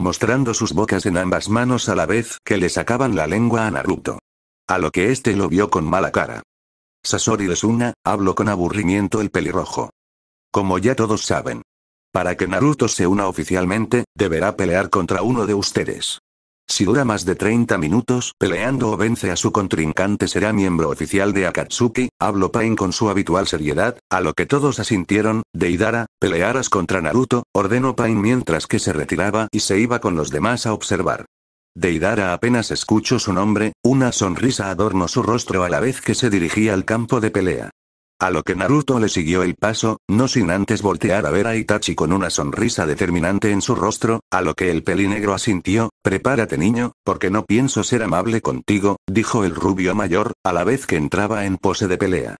mostrando sus bocas en ambas manos a la vez que le sacaban la lengua a Naruto. A lo que este lo vio con mala cara. Sasori una, habló con aburrimiento el pelirrojo. Como ya todos saben. Para que Naruto se una oficialmente, deberá pelear contra uno de ustedes. Si dura más de 30 minutos peleando o vence a su contrincante será miembro oficial de Akatsuki, habló Pain con su habitual seriedad, a lo que todos asintieron, Deidara, pelearás contra Naruto, ordenó Pain mientras que se retiraba y se iba con los demás a observar. Deidara apenas escuchó su nombre, una sonrisa adornó su rostro a la vez que se dirigía al campo de pelea. A lo que Naruto le siguió el paso, no sin antes voltear a ver a Itachi con una sonrisa determinante en su rostro, a lo que el pelinegro asintió, prepárate niño, porque no pienso ser amable contigo, dijo el rubio mayor, a la vez que entraba en pose de pelea.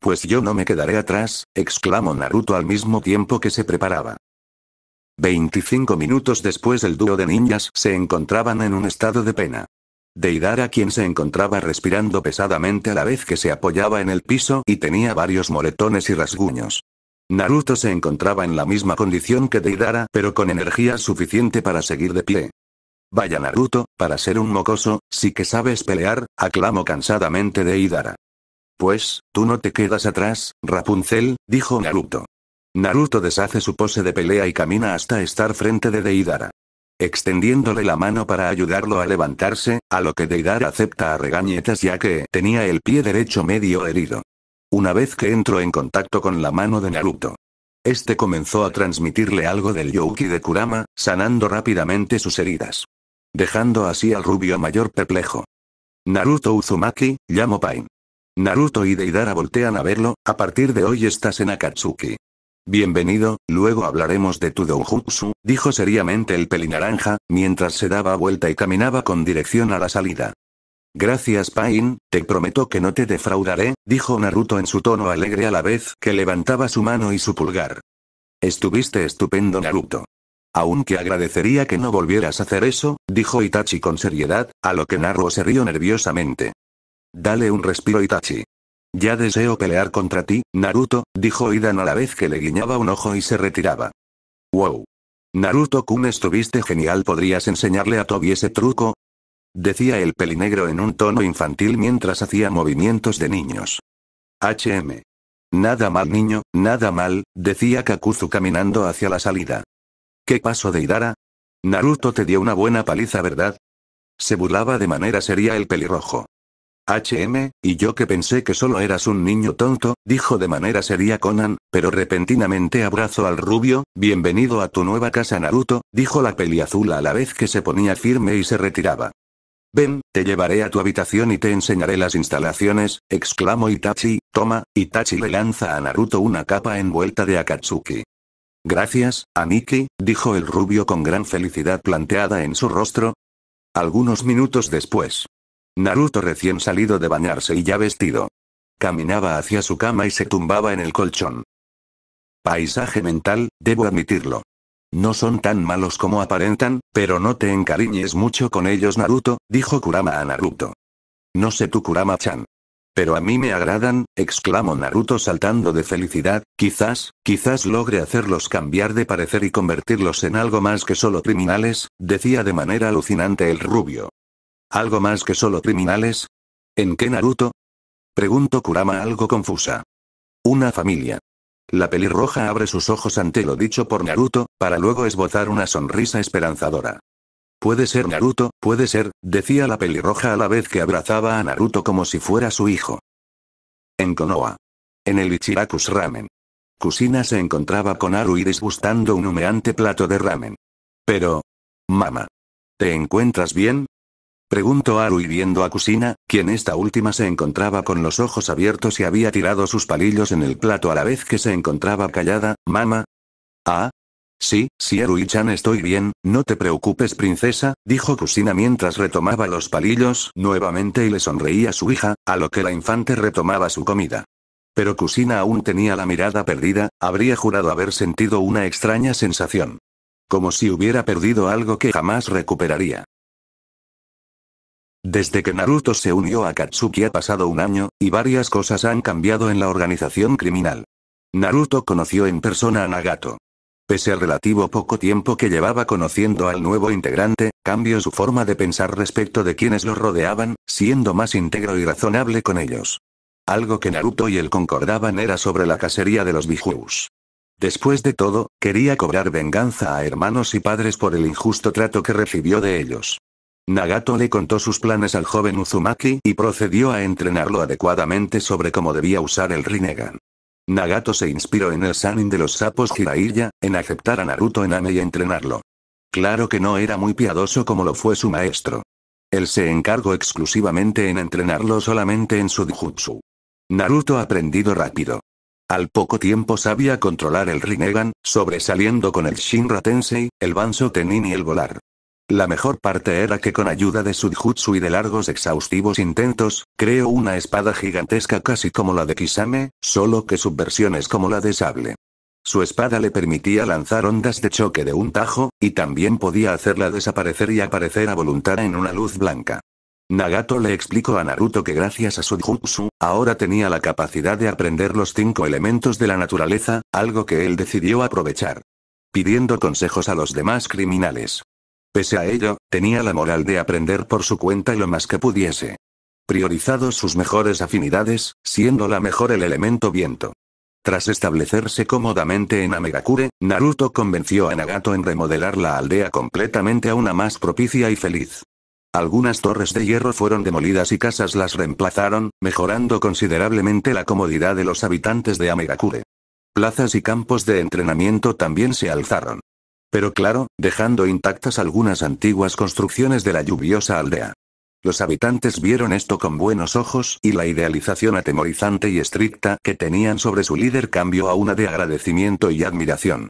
Pues yo no me quedaré atrás, exclamó Naruto al mismo tiempo que se preparaba. Veinticinco minutos después el dúo de ninjas se encontraban en un estado de pena. Deidara quien se encontraba respirando pesadamente a la vez que se apoyaba en el piso y tenía varios moretones y rasguños. Naruto se encontraba en la misma condición que Deidara, pero con energía suficiente para seguir de pie. Vaya Naruto, para ser un mocoso, sí que sabes pelear, aclamó cansadamente Deidara. Pues, tú no te quedas atrás, Rapunzel, dijo Naruto. Naruto deshace su pose de pelea y camina hasta estar frente de Deidara extendiéndole la mano para ayudarlo a levantarse, a lo que Deidara acepta a regañetas ya que tenía el pie derecho medio herido. Una vez que entró en contacto con la mano de Naruto, este comenzó a transmitirle algo del Yoki de Kurama, sanando rápidamente sus heridas. Dejando así al rubio mayor perplejo. Naruto Uzumaki, llamo Pain. Naruto y Deidara voltean a verlo, a partir de hoy estás en Akatsuki. Bienvenido, luego hablaremos de tu doujutsu, dijo seriamente el pelinaranja, mientras se daba vuelta y caminaba con dirección a la salida. Gracias Pain, te prometo que no te defraudaré, dijo Naruto en su tono alegre a la vez que levantaba su mano y su pulgar. Estuviste estupendo Naruto. Aunque agradecería que no volvieras a hacer eso, dijo Itachi con seriedad, a lo que Naruto se rió nerviosamente. Dale un respiro Itachi. Ya deseo pelear contra ti, Naruto, dijo Idan a la vez que le guiñaba un ojo y se retiraba. Wow. Naruto-kun estuviste genial ¿podrías enseñarle a Tobi ese truco? Decía el pelinegro en un tono infantil mientras hacía movimientos de niños. HM. Nada mal niño, nada mal, decía Kakuzu caminando hacia la salida. ¿Qué pasó de Idara? Naruto te dio una buena paliza ¿verdad? Se burlaba de manera seria el pelirrojo. HM, y yo que pensé que solo eras un niño tonto, dijo de manera seria Conan, pero repentinamente abrazó al rubio, bienvenido a tu nueva casa Naruto, dijo la peliazula a la vez que se ponía firme y se retiraba. Ven, te llevaré a tu habitación y te enseñaré las instalaciones, exclamó Itachi, toma, Itachi le lanza a Naruto una capa envuelta de Akatsuki. Gracias, Aniki, dijo el rubio con gran felicidad planteada en su rostro. Algunos minutos después. Naruto recién salido de bañarse y ya vestido. Caminaba hacia su cama y se tumbaba en el colchón. Paisaje mental, debo admitirlo. No son tan malos como aparentan, pero no te encariñes mucho con ellos Naruto, dijo Kurama a Naruto. No sé tú Kurama-chan. Pero a mí me agradan, exclamó Naruto saltando de felicidad, quizás, quizás logre hacerlos cambiar de parecer y convertirlos en algo más que solo criminales, decía de manera alucinante el rubio. ¿Algo más que solo criminales? ¿En qué Naruto? Preguntó Kurama algo confusa. Una familia. La pelirroja abre sus ojos ante lo dicho por Naruto, para luego esbozar una sonrisa esperanzadora. Puede ser Naruto, puede ser, decía la pelirroja a la vez que abrazaba a Naruto como si fuera su hijo. En Konoha. En el Ichirakus Ramen. Kusina se encontraba con Haru y disgustando un humeante plato de ramen. Pero... Mama. ¿Te encuentras bien? Preguntó Aru y viendo a Kusina, quien esta última se encontraba con los ojos abiertos y había tirado sus palillos en el plato a la vez que se encontraba callada, mamá. Ah. Sí, si Aru y Chan estoy bien, no te preocupes princesa, dijo Kusina mientras retomaba los palillos nuevamente y le sonreía a su hija, a lo que la infante retomaba su comida. Pero Kusina aún tenía la mirada perdida, habría jurado haber sentido una extraña sensación. Como si hubiera perdido algo que jamás recuperaría. Desde que Naruto se unió a Katsuki ha pasado un año, y varias cosas han cambiado en la organización criminal. Naruto conoció en persona a Nagato. Pese al relativo poco tiempo que llevaba conociendo al nuevo integrante, cambió su forma de pensar respecto de quienes lo rodeaban, siendo más íntegro y razonable con ellos. Algo que Naruto y él concordaban era sobre la cacería de los Bijus. Después de todo, quería cobrar venganza a hermanos y padres por el injusto trato que recibió de ellos. Nagato le contó sus planes al joven Uzumaki y procedió a entrenarlo adecuadamente sobre cómo debía usar el Rinnegan. Nagato se inspiró en el Sanin de los sapos Jiraiya, en aceptar a Naruto en Ame y entrenarlo. Claro que no era muy piadoso como lo fue su maestro. Él se encargó exclusivamente en entrenarlo solamente en su Jutsu. Naruto ha aprendido rápido. Al poco tiempo sabía controlar el Rinnegan, sobresaliendo con el Shinra Tensei, el Banzo Tenin y el Volar. La mejor parte era que con ayuda de su y de largos exhaustivos intentos, creó una espada gigantesca casi como la de Kisame, solo que es como la de Sable. Su espada le permitía lanzar ondas de choque de un tajo, y también podía hacerla desaparecer y aparecer a voluntad en una luz blanca. Nagato le explicó a Naruto que gracias a su ahora tenía la capacidad de aprender los cinco elementos de la naturaleza, algo que él decidió aprovechar. Pidiendo consejos a los demás criminales. Pese a ello, tenía la moral de aprender por su cuenta lo más que pudiese. Priorizados sus mejores afinidades, siendo la mejor el elemento viento. Tras establecerse cómodamente en Amegakure, Naruto convenció a Nagato en remodelar la aldea completamente a una más propicia y feliz. Algunas torres de hierro fueron demolidas y casas las reemplazaron, mejorando considerablemente la comodidad de los habitantes de Amegakure. Plazas y campos de entrenamiento también se alzaron. Pero claro, dejando intactas algunas antiguas construcciones de la lluviosa aldea. Los habitantes vieron esto con buenos ojos y la idealización atemorizante y estricta que tenían sobre su líder cambió a una de agradecimiento y admiración.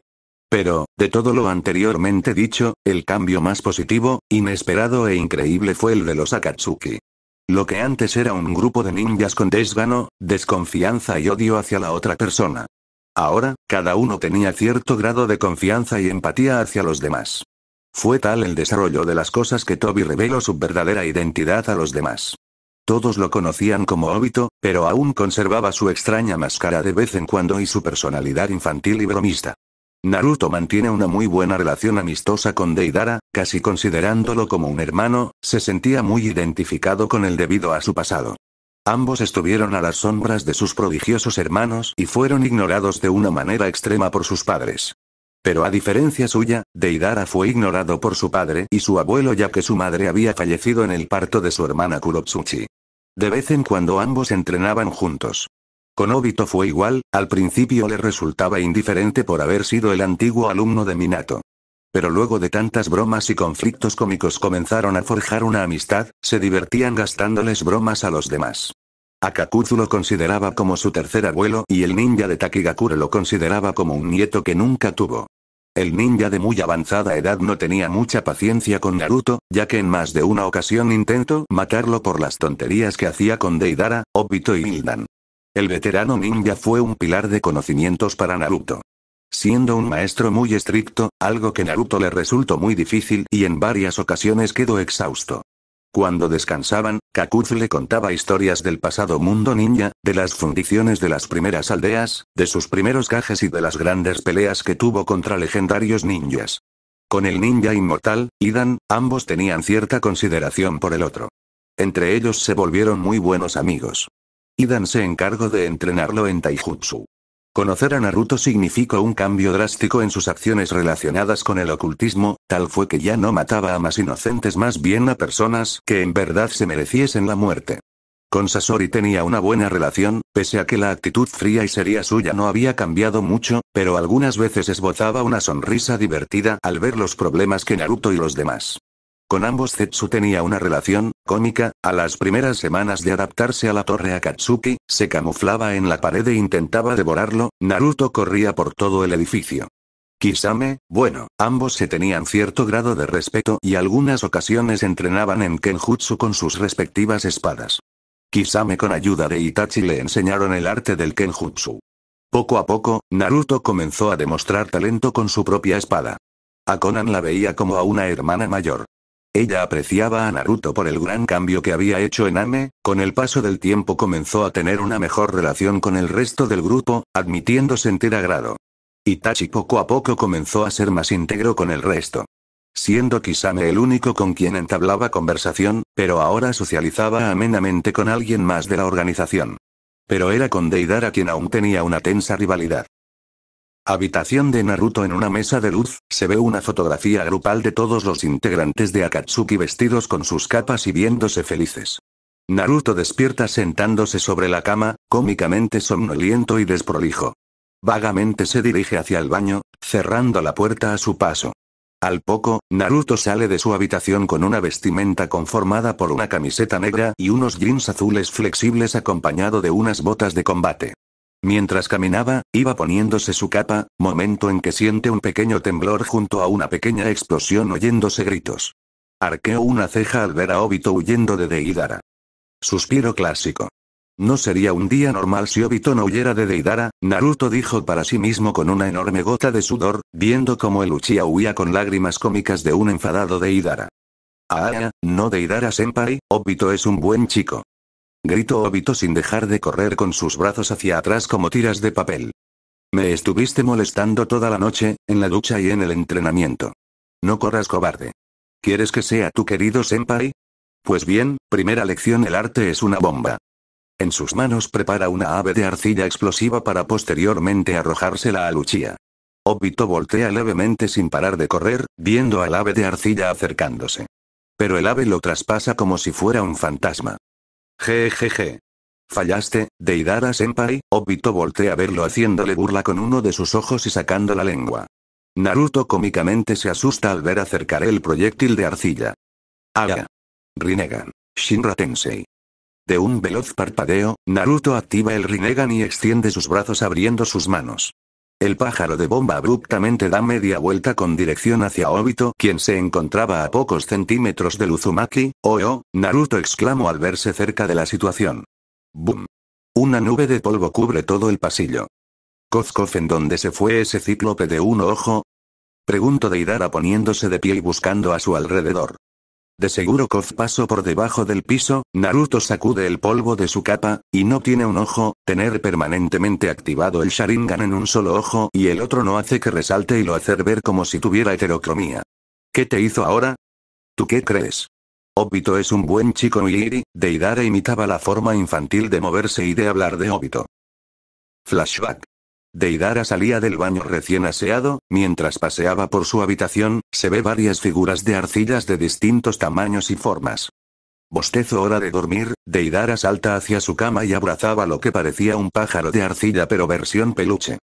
Pero, de todo lo anteriormente dicho, el cambio más positivo, inesperado e increíble fue el de los Akatsuki. Lo que antes era un grupo de ninjas con desgano, desconfianza y odio hacia la otra persona, Ahora, cada uno tenía cierto grado de confianza y empatía hacia los demás. Fue tal el desarrollo de las cosas que Toby reveló su verdadera identidad a los demás. Todos lo conocían como Obito, pero aún conservaba su extraña máscara de vez en cuando y su personalidad infantil y bromista. Naruto mantiene una muy buena relación amistosa con Deidara, casi considerándolo como un hermano, se sentía muy identificado con él debido a su pasado. Ambos estuvieron a las sombras de sus prodigiosos hermanos y fueron ignorados de una manera extrema por sus padres. Pero a diferencia suya, Deidara fue ignorado por su padre y su abuelo ya que su madre había fallecido en el parto de su hermana Kurotsuchi. De vez en cuando ambos entrenaban juntos. Con Obito fue igual, al principio le resultaba indiferente por haber sido el antiguo alumno de Minato. Pero luego de tantas bromas y conflictos cómicos comenzaron a forjar una amistad, se divertían gastándoles bromas a los demás. Akakuzu lo consideraba como su tercer abuelo y el ninja de Takigakure lo consideraba como un nieto que nunca tuvo. El ninja de muy avanzada edad no tenía mucha paciencia con Naruto, ya que en más de una ocasión intentó matarlo por las tonterías que hacía con Deidara, Obito y Hildan. El veterano ninja fue un pilar de conocimientos para Naruto. Siendo un maestro muy estricto, algo que Naruto le resultó muy difícil y en varias ocasiones quedó exhausto. Cuando descansaban, Kakuzu le contaba historias del pasado mundo ninja, de las fundiciones de las primeras aldeas, de sus primeros gajes y de las grandes peleas que tuvo contra legendarios ninjas. Con el ninja inmortal, Idan, ambos tenían cierta consideración por el otro. Entre ellos se volvieron muy buenos amigos. Idan se encargó de entrenarlo en Taijutsu. Conocer a Naruto significó un cambio drástico en sus acciones relacionadas con el ocultismo, tal fue que ya no mataba a más inocentes más bien a personas que en verdad se mereciesen la muerte. Con Sasori tenía una buena relación, pese a que la actitud fría y seria suya no había cambiado mucho, pero algunas veces esbozaba una sonrisa divertida al ver los problemas que Naruto y los demás con ambos Zetsu tenía una relación, cómica, a las primeras semanas de adaptarse a la torre Akatsuki, se camuflaba en la pared e intentaba devorarlo, Naruto corría por todo el edificio. Kisame, bueno, ambos se tenían cierto grado de respeto y algunas ocasiones entrenaban en Kenjutsu con sus respectivas espadas. Kisame con ayuda de Itachi le enseñaron el arte del Kenjutsu. Poco a poco, Naruto comenzó a demostrar talento con su propia espada. A Conan la veía como a una hermana mayor. Ella apreciaba a Naruto por el gran cambio que había hecho en Ame, con el paso del tiempo comenzó a tener una mejor relación con el resto del grupo, admitiéndose sentir agrado. Itachi poco a poco comenzó a ser más íntegro con el resto. Siendo Kisame el único con quien entablaba conversación, pero ahora socializaba amenamente con alguien más de la organización. Pero era con Deidara quien aún tenía una tensa rivalidad. Habitación de Naruto en una mesa de luz, se ve una fotografía grupal de todos los integrantes de Akatsuki vestidos con sus capas y viéndose felices. Naruto despierta sentándose sobre la cama, cómicamente somnoliento y desprolijo. Vagamente se dirige hacia el baño, cerrando la puerta a su paso. Al poco, Naruto sale de su habitación con una vestimenta conformada por una camiseta negra y unos jeans azules flexibles acompañado de unas botas de combate. Mientras caminaba, iba poniéndose su capa, momento en que siente un pequeño temblor junto a una pequeña explosión oyéndose gritos. Arqueó una ceja al ver a Obito huyendo de Deidara. Suspiro clásico. No sería un día normal si Obito no huyera de Deidara, Naruto dijo para sí mismo con una enorme gota de sudor, viendo cómo el Uchiha huía con lágrimas cómicas de un enfadado Deidara. Ah, no Deidara-senpai, Obito es un buen chico gritó Obito sin dejar de correr con sus brazos hacia atrás como tiras de papel. Me estuviste molestando toda la noche, en la ducha y en el entrenamiento. No corras cobarde. ¿Quieres que sea tu querido senpai? Pues bien, primera lección el arte es una bomba. En sus manos prepara una ave de arcilla explosiva para posteriormente arrojársela a Luchia. Obito voltea levemente sin parar de correr, viendo al ave de arcilla acercándose. Pero el ave lo traspasa como si fuera un fantasma. Jejeje. Fallaste, Deidara Senpai, Obito oh voltea a verlo haciéndole burla con uno de sus ojos y sacando la lengua. Naruto cómicamente se asusta al ver acercar el proyectil de arcilla. Haga. Rinnegan. Shinra Tensei. De un veloz parpadeo, Naruto activa el Rinnegan y extiende sus brazos abriendo sus manos. El pájaro de bomba abruptamente da media vuelta con dirección hacia Obito, quien se encontraba a pocos centímetros de Uzumaki. Oh, oh, Naruto exclamó al verse cerca de la situación. Boom. Una nube de polvo cubre todo el pasillo. Kozkov en donde se fue ese cíclope de uno ojo, Preguntó de poniéndose de pie y buscando a su alrededor. De seguro Koz pasó por debajo del piso, Naruto sacude el polvo de su capa, y no tiene un ojo, tener permanentemente activado el Sharingan en un solo ojo y el otro no hace que resalte y lo hacer ver como si tuviera heterocromía. ¿Qué te hizo ahora? ¿Tú qué crees? Obito es un buen chico Iri, Deidara e imitaba la forma infantil de moverse y de hablar de Obito. Flashback. Deidara salía del baño recién aseado, mientras paseaba por su habitación, se ve varias figuras de arcillas de distintos tamaños y formas. Bostezo hora de dormir, Deidara salta hacia su cama y abrazaba lo que parecía un pájaro de arcilla pero versión peluche.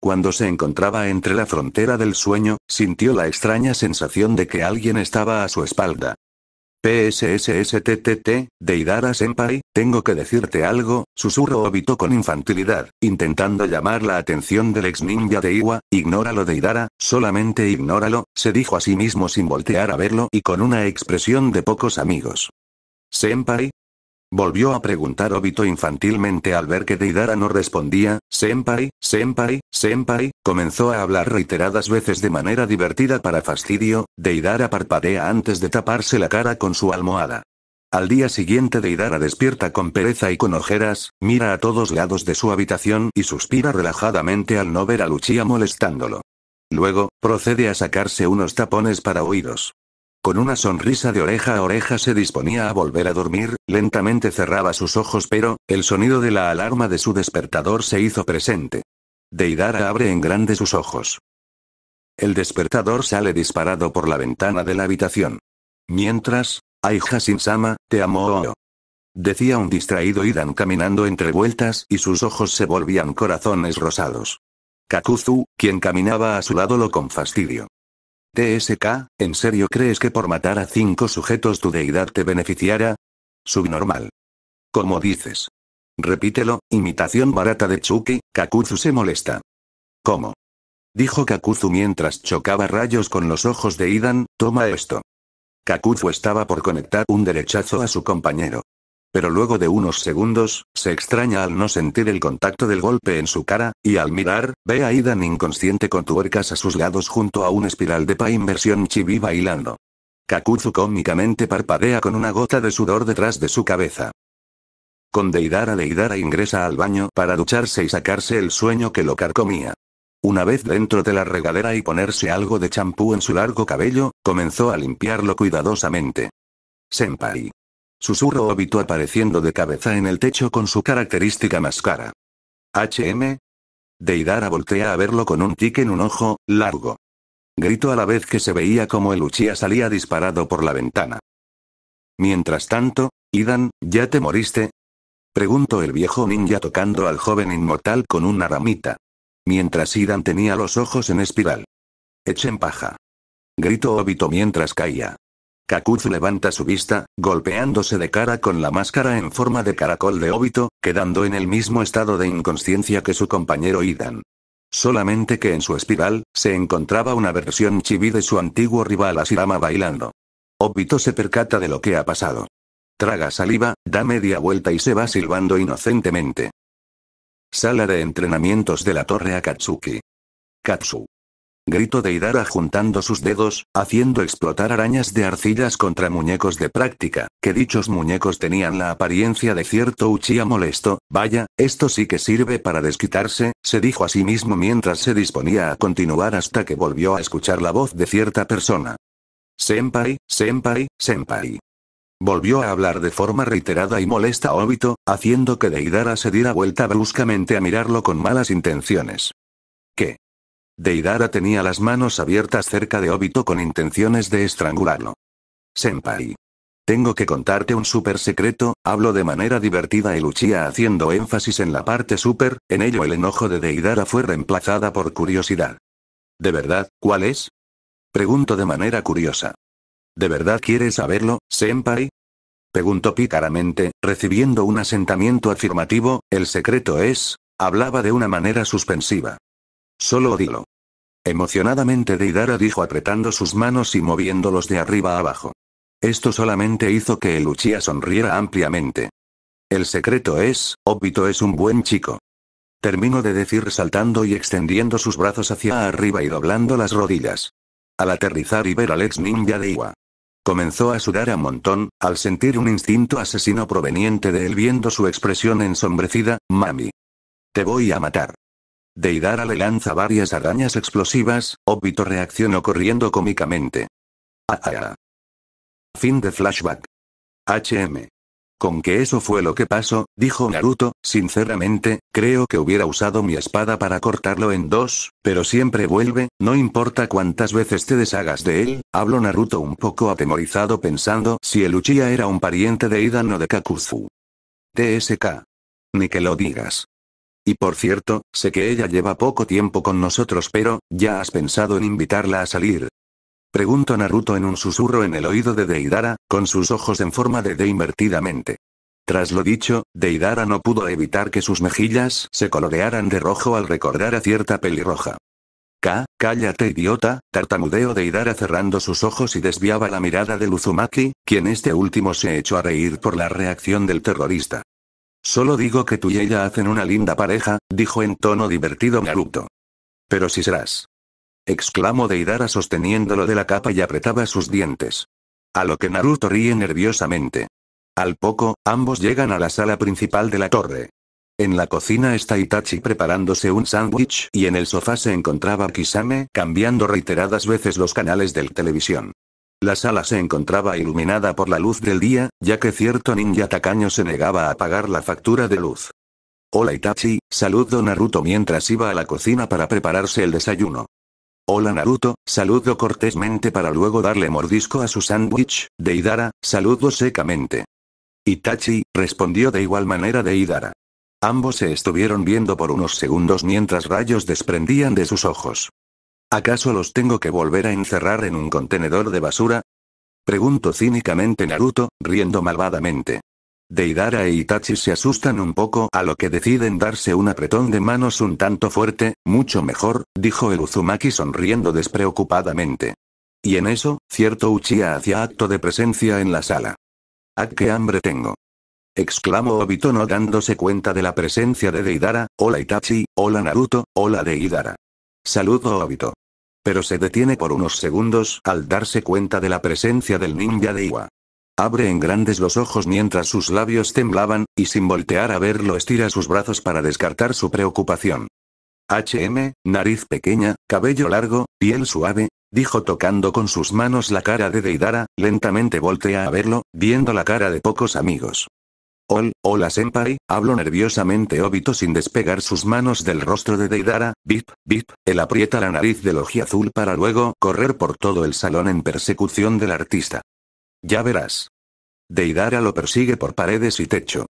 Cuando se encontraba entre la frontera del sueño, sintió la extraña sensación de que alguien estaba a su espalda. PSSSTTT, Deidara Senpai, tengo que decirte algo, susurro Obito con infantilidad, intentando llamar la atención del ex ninja de Iwa, ignóralo Deidara, solamente ignóralo, se dijo a sí mismo sin voltear a verlo y con una expresión de pocos amigos. Senpai, Volvió a preguntar Obito infantilmente al ver que Deidara no respondía, Senpai, Senpai, Senpai, comenzó a hablar reiteradas veces de manera divertida para fastidio, Deidara parpadea antes de taparse la cara con su almohada. Al día siguiente Deidara despierta con pereza y con ojeras, mira a todos lados de su habitación y suspira relajadamente al no ver a Luchia molestándolo. Luego, procede a sacarse unos tapones para oídos. Con una sonrisa de oreja a oreja se disponía a volver a dormir, lentamente cerraba sus ojos pero, el sonido de la alarma de su despertador se hizo presente. Deidara abre en grande sus ojos. El despertador sale disparado por la ventana de la habitación. Mientras, Aija Sama, te amo. Oh, oh, decía un distraído Idan caminando entre vueltas y sus ojos se volvían corazones rosados. Kakuzu, quien caminaba a su lado lo con fastidio. TSK, ¿en serio crees que por matar a cinco sujetos tu deidad te beneficiara? Subnormal. Como dices. Repítelo, imitación barata de Chucky, Kakuzu se molesta. ¿Cómo? Dijo Kakuzu mientras chocaba rayos con los ojos de Idan, toma esto. Kakuzu estaba por conectar un derechazo a su compañero. Pero luego de unos segundos, se extraña al no sentir el contacto del golpe en su cara, y al mirar, ve a Idan inconsciente con tuercas a sus lados junto a un espiral de pa inversión chibi bailando. Kakuzu cómicamente parpadea con una gota de sudor detrás de su cabeza. Con Deidara Deidara ingresa al baño para ducharse y sacarse el sueño que lo carcomía. Una vez dentro de la regadera y ponerse algo de champú en su largo cabello, comenzó a limpiarlo cuidadosamente. Senpai. Susurro Obito apareciendo de cabeza en el techo con su característica máscara. ¿HM? Deidara voltea a verlo con un tique en un ojo, largo. Grito a la vez que se veía como el Uchiha salía disparado por la ventana. Mientras tanto, Idan, ¿ya te moriste? Preguntó el viejo ninja tocando al joven inmortal con una ramita. Mientras Idan tenía los ojos en espiral. Echen paja. Grito Obito mientras caía. Kakuzu levanta su vista, golpeándose de cara con la máscara en forma de caracol de óbito, quedando en el mismo estado de inconsciencia que su compañero Idan. Solamente que en su espiral, se encontraba una versión chibi de su antiguo rival Asirama bailando. Obito se percata de lo que ha pasado. Traga saliva, da media vuelta y se va silbando inocentemente. Sala de entrenamientos de la Torre Akatsuki. Katsu de Deidara juntando sus dedos, haciendo explotar arañas de arcillas contra muñecos de práctica, que dichos muñecos tenían la apariencia de cierto Uchiha molesto, vaya, esto sí que sirve para desquitarse, se dijo a sí mismo mientras se disponía a continuar hasta que volvió a escuchar la voz de cierta persona. Senpai, senpai, senpai. Volvió a hablar de forma reiterada y molesta a Obito, haciendo que Deidara se diera vuelta bruscamente a mirarlo con malas intenciones. ¿Qué? Deidara tenía las manos abiertas cerca de Obito con intenciones de estrangularlo. Senpai. Tengo que contarte un súper secreto, hablo de manera divertida y luchía haciendo énfasis en la parte súper, en ello el enojo de Deidara fue reemplazada por curiosidad. ¿De verdad, cuál es? Pregunto de manera curiosa. ¿De verdad quieres saberlo, Senpai? Preguntó pícaramente, recibiendo un asentamiento afirmativo, el secreto es, hablaba de una manera suspensiva. Solo dilo. Emocionadamente Deidara dijo apretando sus manos y moviéndolos de arriba abajo. Esto solamente hizo que el Uchiha sonriera ampliamente. El secreto es, Obito es un buen chico. Terminó de decir saltando y extendiendo sus brazos hacia arriba y doblando las rodillas. Al aterrizar y ver al ex ninja de Iwa. Comenzó a sudar a montón, al sentir un instinto asesino proveniente de él viendo su expresión ensombrecida, mami. Te voy a matar. Deidara le lanza varias arañas explosivas, Obito reaccionó corriendo cómicamente. Ah, ah, ah. Fin de flashback. HM. Con que eso fue lo que pasó, dijo Naruto, sinceramente, creo que hubiera usado mi espada para cortarlo en dos, pero siempre vuelve, no importa cuántas veces te deshagas de él, habló Naruto un poco atemorizado pensando si el Uchiha era un pariente de Ida no de Kakuzu. TSK. Ni que lo digas. Y por cierto, sé que ella lleva poco tiempo con nosotros pero, ¿ya has pensado en invitarla a salir? Preguntó Naruto en un susurro en el oído de Deidara, con sus ojos en forma de D invertidamente. Tras lo dicho, Deidara no pudo evitar que sus mejillas se colorearan de rojo al recordar a cierta pelirroja. K, cállate idiota, tartamudeo Deidara cerrando sus ojos y desviaba la mirada de Luzumaki, quien este último se echó a reír por la reacción del terrorista. Solo digo que tú y ella hacen una linda pareja, dijo en tono divertido Naruto. Pero si serás. Exclamó Deidara sosteniéndolo de la capa y apretaba sus dientes. A lo que Naruto ríe nerviosamente. Al poco, ambos llegan a la sala principal de la torre. En la cocina está Itachi preparándose un sándwich y en el sofá se encontraba Kisame cambiando reiteradas veces los canales de televisión. La sala se encontraba iluminada por la luz del día, ya que cierto ninja tacaño se negaba a pagar la factura de luz. Hola Itachi, saludo Naruto mientras iba a la cocina para prepararse el desayuno. Hola Naruto, saludo cortésmente para luego darle mordisco a su sándwich, Deidara, saludo secamente. Itachi, respondió de igual manera de Deidara. Ambos se estuvieron viendo por unos segundos mientras rayos desprendían de sus ojos. ¿Acaso los tengo que volver a encerrar en un contenedor de basura? Pregunto cínicamente Naruto, riendo malvadamente. Deidara e Itachi se asustan un poco a lo que deciden darse un apretón de manos un tanto fuerte, mucho mejor, dijo el Uzumaki sonriendo despreocupadamente. Y en eso, cierto Uchiha hacía acto de presencia en la sala. ¡Ah, qué hambre tengo! exclamó Obito no dándose cuenta de la presencia de Deidara, hola Itachi, hola Naruto, hola Deidara. Saludo Obito. Pero se detiene por unos segundos al darse cuenta de la presencia del ninja de Iwa. Abre en grandes los ojos mientras sus labios temblaban, y sin voltear a verlo estira sus brazos para descartar su preocupación. HM, nariz pequeña, cabello largo, piel suave, dijo tocando con sus manos la cara de Deidara, lentamente voltea a verlo, viendo la cara de pocos amigos. Ol, hola senpai, hablo nerviosamente Obito sin despegar sus manos del rostro de Deidara, bip, bip, él aprieta la nariz del oji azul para luego correr por todo el salón en persecución del artista. Ya verás. Deidara lo persigue por paredes y techo.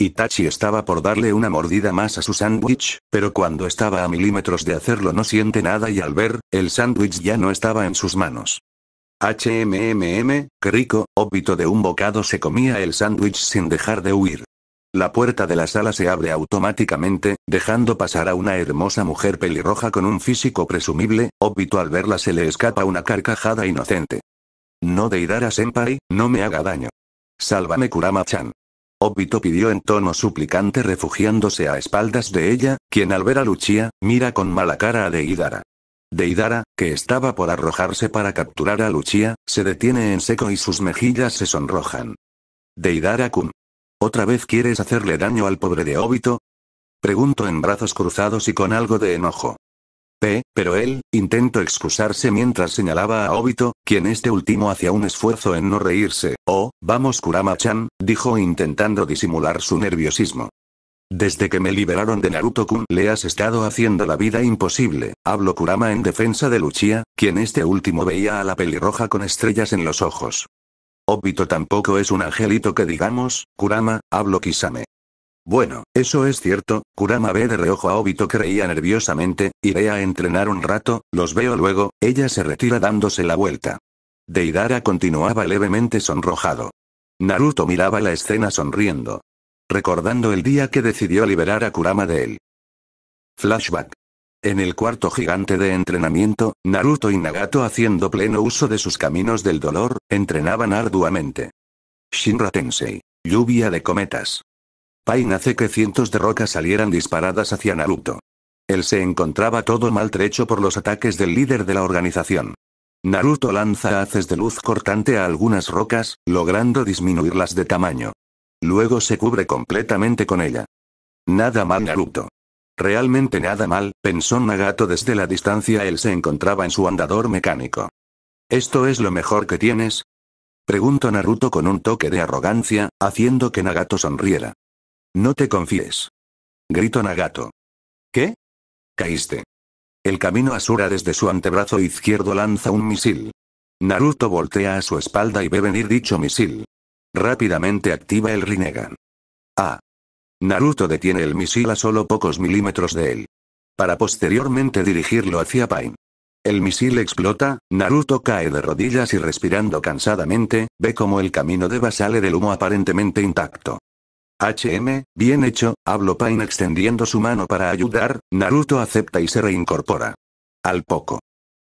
Itachi estaba por darle una mordida más a su sándwich, pero cuando estaba a milímetros de hacerlo no siente nada y al ver, el sándwich ya no estaba en sus manos. HMMM, qué rico, óbito de un bocado se comía el sándwich sin dejar de huir. La puerta de la sala se abre automáticamente, dejando pasar a una hermosa mujer pelirroja con un físico presumible, Obito al verla se le escapa una carcajada inocente. No Deidara Senpai, no me haga daño. Sálvame Kurama-chan. Obito pidió en tono suplicante refugiándose a espaldas de ella, quien al ver a Luchia, mira con mala cara a Deidara. Deidara, que estaba por arrojarse para capturar a Luchia, se detiene en seco y sus mejillas se sonrojan. Deidara Kun. ¿Otra vez quieres hacerle daño al pobre de Obito? Pregunto en brazos cruzados y con algo de enojo. P, pero él, intentó excusarse mientras señalaba a Obito, quien este último hacía un esfuerzo en no reírse. Oh, vamos Kurama-chan, dijo intentando disimular su nerviosismo. Desde que me liberaron de Naruto-kun le has estado haciendo la vida imposible, habló Kurama en defensa de Luchia, quien este último veía a la pelirroja con estrellas en los ojos. Obito tampoco es un angelito que digamos, Kurama, hablo Kisame. Bueno, eso es cierto, Kurama ve de reojo a Obito que nerviosamente, iré a entrenar un rato, los veo luego, ella se retira dándose la vuelta. Deidara continuaba levemente sonrojado. Naruto miraba la escena sonriendo recordando el día que decidió liberar a Kurama de él. Flashback. En el cuarto gigante de entrenamiento, Naruto y Nagato haciendo pleno uso de sus caminos del dolor, entrenaban arduamente. Shinra Tensei. Lluvia de cometas. Pain hace que cientos de rocas salieran disparadas hacia Naruto. Él se encontraba todo maltrecho por los ataques del líder de la organización. Naruto lanza haces de luz cortante a algunas rocas, logrando disminuirlas de tamaño. Luego se cubre completamente con ella. Nada mal Naruto. Realmente nada mal, pensó Nagato desde la distancia él se encontraba en su andador mecánico. ¿Esto es lo mejor que tienes? Preguntó Naruto con un toque de arrogancia, haciendo que Nagato sonriera. No te confíes. Gritó Nagato. ¿Qué? Caíste. El camino Asura desde su antebrazo izquierdo lanza un misil. Naruto voltea a su espalda y ve venir dicho misil. Rápidamente activa el Rinnegan. A. Ah. Naruto detiene el misil a solo pocos milímetros de él. Para posteriormente dirigirlo hacia Pain. El misil explota, Naruto cae de rodillas y respirando cansadamente, ve como el camino de sale del humo aparentemente intacto. HM, bien hecho, habló Pain extendiendo su mano para ayudar, Naruto acepta y se reincorpora. Al poco.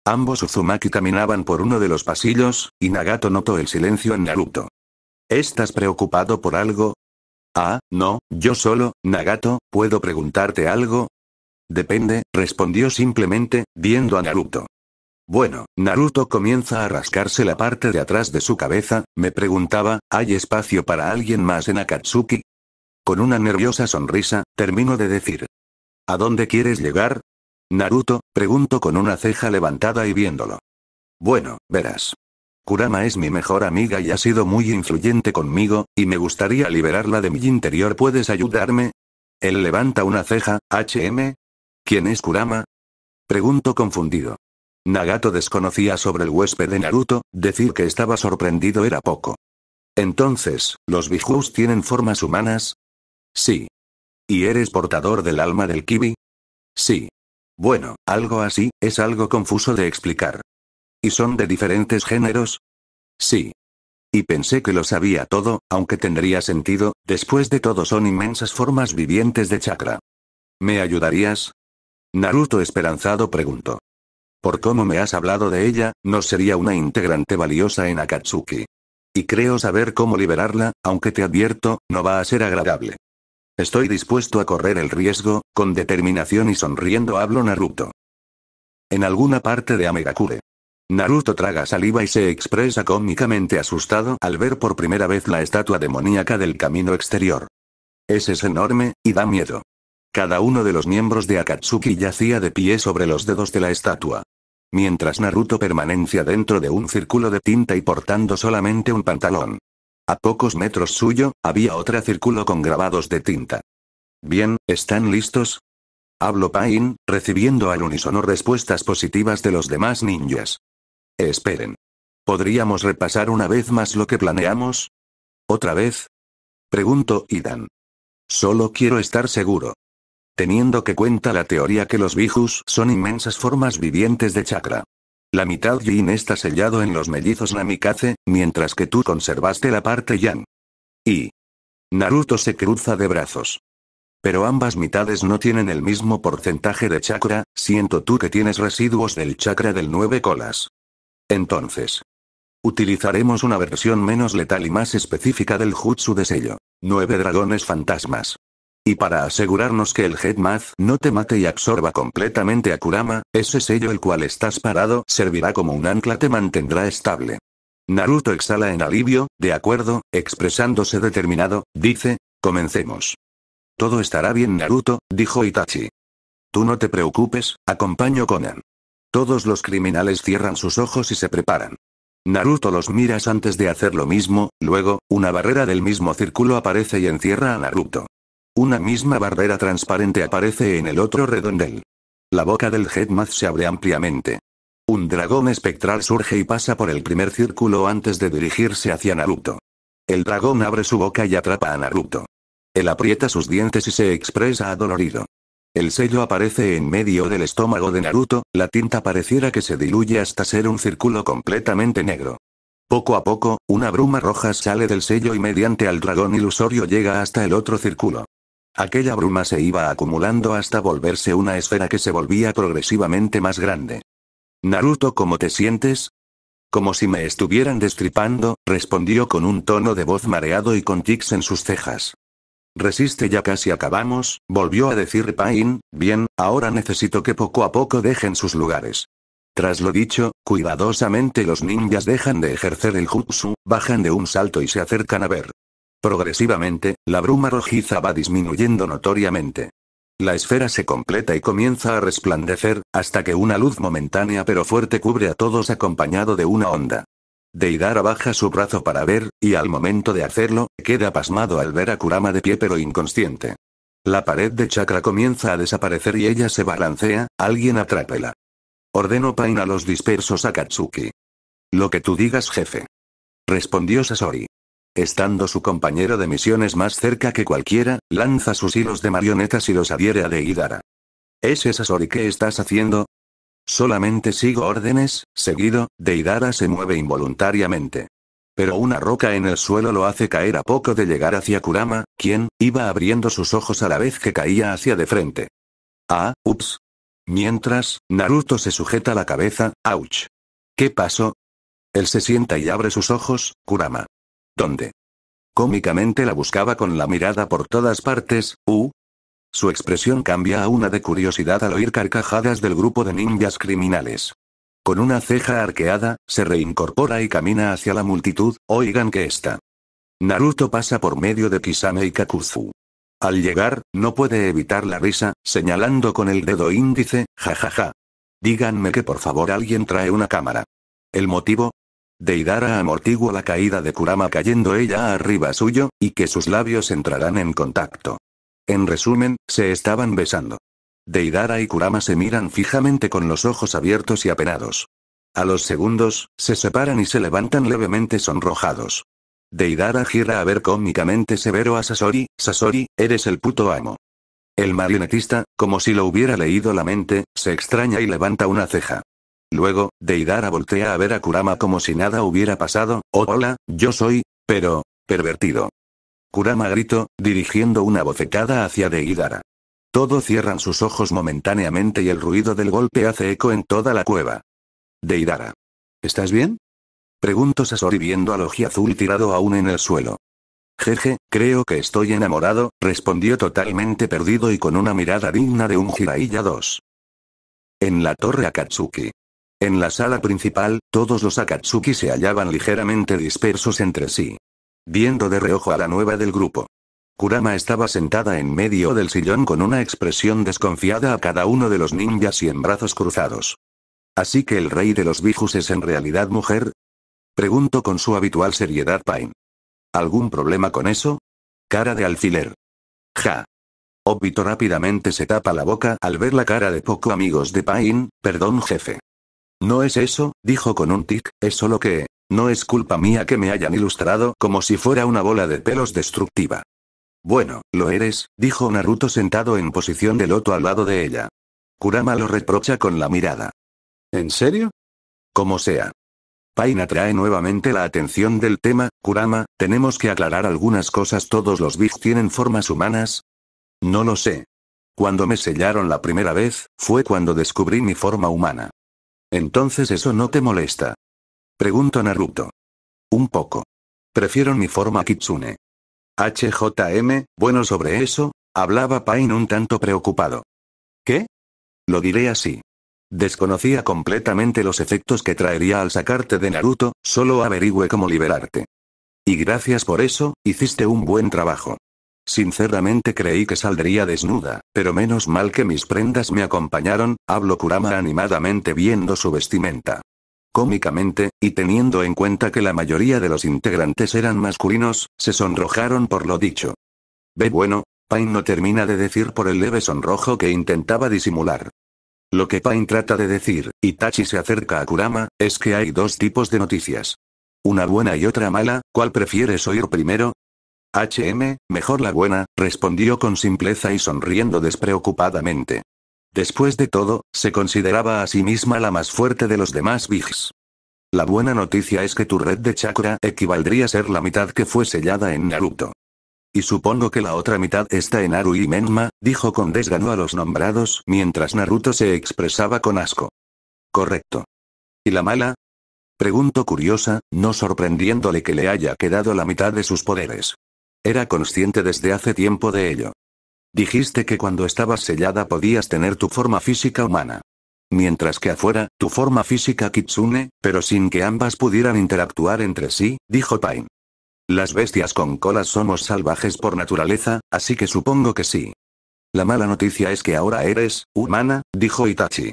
Ambos Uzumaki caminaban por uno de los pasillos, y Nagato notó el silencio en Naruto. ¿Estás preocupado por algo? Ah, no, yo solo, Nagato, ¿puedo preguntarte algo? Depende, respondió simplemente, viendo a Naruto. Bueno, Naruto comienza a rascarse la parte de atrás de su cabeza, me preguntaba, ¿hay espacio para alguien más en Akatsuki? Con una nerviosa sonrisa, termino de decir. ¿A dónde quieres llegar? Naruto, pregunto con una ceja levantada y viéndolo. Bueno, verás. Kurama es mi mejor amiga y ha sido muy influyente conmigo, y me gustaría liberarla de mi interior. ¿Puedes ayudarme? Él levanta una ceja, HM. ¿Quién es Kurama? Pregunto confundido. Nagato desconocía sobre el huésped de Naruto, decir que estaba sorprendido era poco. Entonces, ¿los Bijus tienen formas humanas? Sí. ¿Y eres portador del alma del Kibi? Sí. Bueno, algo así, es algo confuso de explicar. ¿Y son de diferentes géneros? Sí. Y pensé que lo sabía todo, aunque tendría sentido, después de todo son inmensas formas vivientes de chakra. ¿Me ayudarías? Naruto esperanzado preguntó. Por cómo me has hablado de ella, no sería una integrante valiosa en Akatsuki. Y creo saber cómo liberarla, aunque te advierto, no va a ser agradable. Estoy dispuesto a correr el riesgo, con determinación y sonriendo hablo Naruto. En alguna parte de Amegakure. Naruto traga saliva y se expresa cómicamente asustado al ver por primera vez la estatua demoníaca del camino exterior. Ese es enorme, y da miedo. Cada uno de los miembros de Akatsuki yacía de pie sobre los dedos de la estatua. Mientras Naruto permanencia dentro de un círculo de tinta y portando solamente un pantalón. A pocos metros suyo, había otro círculo con grabados de tinta. Bien, ¿están listos? Hablo Pain, recibiendo al unísono respuestas positivas de los demás ninjas. Esperen. ¿Podríamos repasar una vez más lo que planeamos? ¿Otra vez? Pregunto Idan. Solo quiero estar seguro. Teniendo que cuenta la teoría que los bijus son inmensas formas vivientes de chakra. La mitad yin está sellado en los mellizos namikaze, mientras que tú conservaste la parte yang. Y. Naruto se cruza de brazos. Pero ambas mitades no tienen el mismo porcentaje de chakra, siento tú que tienes residuos del chakra del nueve colas. Entonces. Utilizaremos una versión menos letal y más específica del jutsu de sello. Nueve dragones fantasmas. Y para asegurarnos que el Headmath no te mate y absorba completamente a Kurama, ese sello el cual estás parado servirá como un ancla te mantendrá estable. Naruto exhala en alivio, de acuerdo, expresándose determinado, dice, comencemos. Todo estará bien Naruto, dijo Itachi. Tú no te preocupes, acompaño Conan. Todos los criminales cierran sus ojos y se preparan. Naruto los miras antes de hacer lo mismo, luego, una barrera del mismo círculo aparece y encierra a Naruto. Una misma barrera transparente aparece en el otro redondel. La boca del Headmath se abre ampliamente. Un dragón espectral surge y pasa por el primer círculo antes de dirigirse hacia Naruto. El dragón abre su boca y atrapa a Naruto. Él aprieta sus dientes y se expresa adolorido. El sello aparece en medio del estómago de Naruto, la tinta pareciera que se diluye hasta ser un círculo completamente negro. Poco a poco, una bruma roja sale del sello y mediante al dragón ilusorio llega hasta el otro círculo. Aquella bruma se iba acumulando hasta volverse una esfera que se volvía progresivamente más grande. Naruto, ¿cómo te sientes? Como si me estuvieran destripando, respondió con un tono de voz mareado y con tics en sus cejas. Resiste ya casi acabamos, volvió a decir Pain, bien, ahora necesito que poco a poco dejen sus lugares. Tras lo dicho, cuidadosamente los ninjas dejan de ejercer el jutsu, bajan de un salto y se acercan a ver. Progresivamente, la bruma rojiza va disminuyendo notoriamente. La esfera se completa y comienza a resplandecer, hasta que una luz momentánea pero fuerte cubre a todos acompañado de una onda. Deidara baja su brazo para ver, y al momento de hacerlo, queda pasmado al ver a Kurama de pie pero inconsciente. La pared de chakra comienza a desaparecer y ella se balancea, alguien atrápela. Ordeno Pain a los dispersos a Katsuki. Lo que tú digas, jefe. Respondió Sasori. Estando su compañero de misiones más cerca que cualquiera, lanza sus hilos de marionetas y los adhiere a Deidara. ¿Ese Sasori que estás haciendo? Solamente sigo órdenes, seguido, Deidara se mueve involuntariamente. Pero una roca en el suelo lo hace caer a poco de llegar hacia Kurama, quien, iba abriendo sus ojos a la vez que caía hacia de frente. Ah, ups. Mientras, Naruto se sujeta la cabeza, ouch. ¿Qué pasó? Él se sienta y abre sus ojos, Kurama. ¿Dónde? Cómicamente la buscaba con la mirada por todas partes, uh, su expresión cambia a una de curiosidad al oír carcajadas del grupo de ninjas criminales. Con una ceja arqueada, se reincorpora y camina hacia la multitud, oigan que está. Naruto pasa por medio de Kisame y Kakuzu. Al llegar, no puede evitar la risa, señalando con el dedo índice, jajaja. Díganme que por favor alguien trae una cámara. ¿El motivo? Deidara amortigua la caída de Kurama cayendo ella arriba suyo, y que sus labios entrarán en contacto. En resumen, se estaban besando. Deidara y Kurama se miran fijamente con los ojos abiertos y apenados. A los segundos, se separan y se levantan levemente sonrojados. Deidara gira a ver cómicamente severo a Sasori, Sasori, eres el puto amo. El marionetista, como si lo hubiera leído la mente, se extraña y levanta una ceja. Luego, Deidara voltea a ver a Kurama como si nada hubiera pasado, oh hola, yo soy, pero, pervertido. Kurama gritó, dirigiendo una bofetada hacia Deidara. Todos cierran sus ojos momentáneamente y el ruido del golpe hace eco en toda la cueva. Deidara. ¿Estás bien? Preguntó Sasori viendo al oji azul tirado aún en el suelo. Jeje, creo que estoy enamorado, respondió totalmente perdido y con una mirada digna de un Jiraiya 2. En la torre Akatsuki. En la sala principal, todos los Akatsuki se hallaban ligeramente dispersos entre sí viendo de reojo a la nueva del grupo. Kurama estaba sentada en medio del sillón con una expresión desconfiada a cada uno de los ninjas y en brazos cruzados. Así que el rey de los bijus es en realidad mujer? Preguntó con su habitual seriedad Pain. ¿Algún problema con eso? Cara de alfiler. Ja. Obito rápidamente se tapa la boca al ver la cara de poco amigos de Pain, perdón jefe. No es eso, dijo con un tic, es solo que, no es culpa mía que me hayan ilustrado como si fuera una bola de pelos destructiva. Bueno, lo eres, dijo Naruto sentado en posición de loto al lado de ella. Kurama lo reprocha con la mirada. ¿En serio? Como sea. Pain atrae nuevamente la atención del tema, Kurama, tenemos que aclarar algunas cosas. ¿Todos los Big tienen formas humanas? No lo sé. Cuando me sellaron la primera vez, fue cuando descubrí mi forma humana. Entonces eso no te molesta. Pregunto Naruto. Un poco. Prefiero mi forma kitsune. HJM, bueno sobre eso, hablaba Pain un tanto preocupado. ¿Qué? Lo diré así. Desconocía completamente los efectos que traería al sacarte de Naruto, solo averigüe cómo liberarte. Y gracias por eso, hiciste un buen trabajo. Sinceramente creí que saldría desnuda, pero menos mal que mis prendas me acompañaron, habló Kurama animadamente viendo su vestimenta. Cómicamente, y teniendo en cuenta que la mayoría de los integrantes eran masculinos, se sonrojaron por lo dicho. Ve bueno, Pine no termina de decir por el leve sonrojo que intentaba disimular. Lo que Pine trata de decir, y Tachi se acerca a Kurama, es que hay dos tipos de noticias. Una buena y otra mala, ¿cuál prefieres oír primero? HM, mejor la buena, respondió con simpleza y sonriendo despreocupadamente. Después de todo, se consideraba a sí misma la más fuerte de los demás Vigis. La buena noticia es que tu red de chakra equivaldría a ser la mitad que fue sellada en Naruto. Y supongo que la otra mitad está en Aru y Menma, dijo con desgano a los nombrados, mientras Naruto se expresaba con asco. Correcto. ¿Y la mala? Preguntó curiosa, no sorprendiéndole que le haya quedado la mitad de sus poderes. Era consciente desde hace tiempo de ello. Dijiste que cuando estabas sellada podías tener tu forma física humana. Mientras que afuera, tu forma física kitsune, pero sin que ambas pudieran interactuar entre sí, dijo Pain. Las bestias con colas somos salvajes por naturaleza, así que supongo que sí. La mala noticia es que ahora eres, humana, dijo Itachi.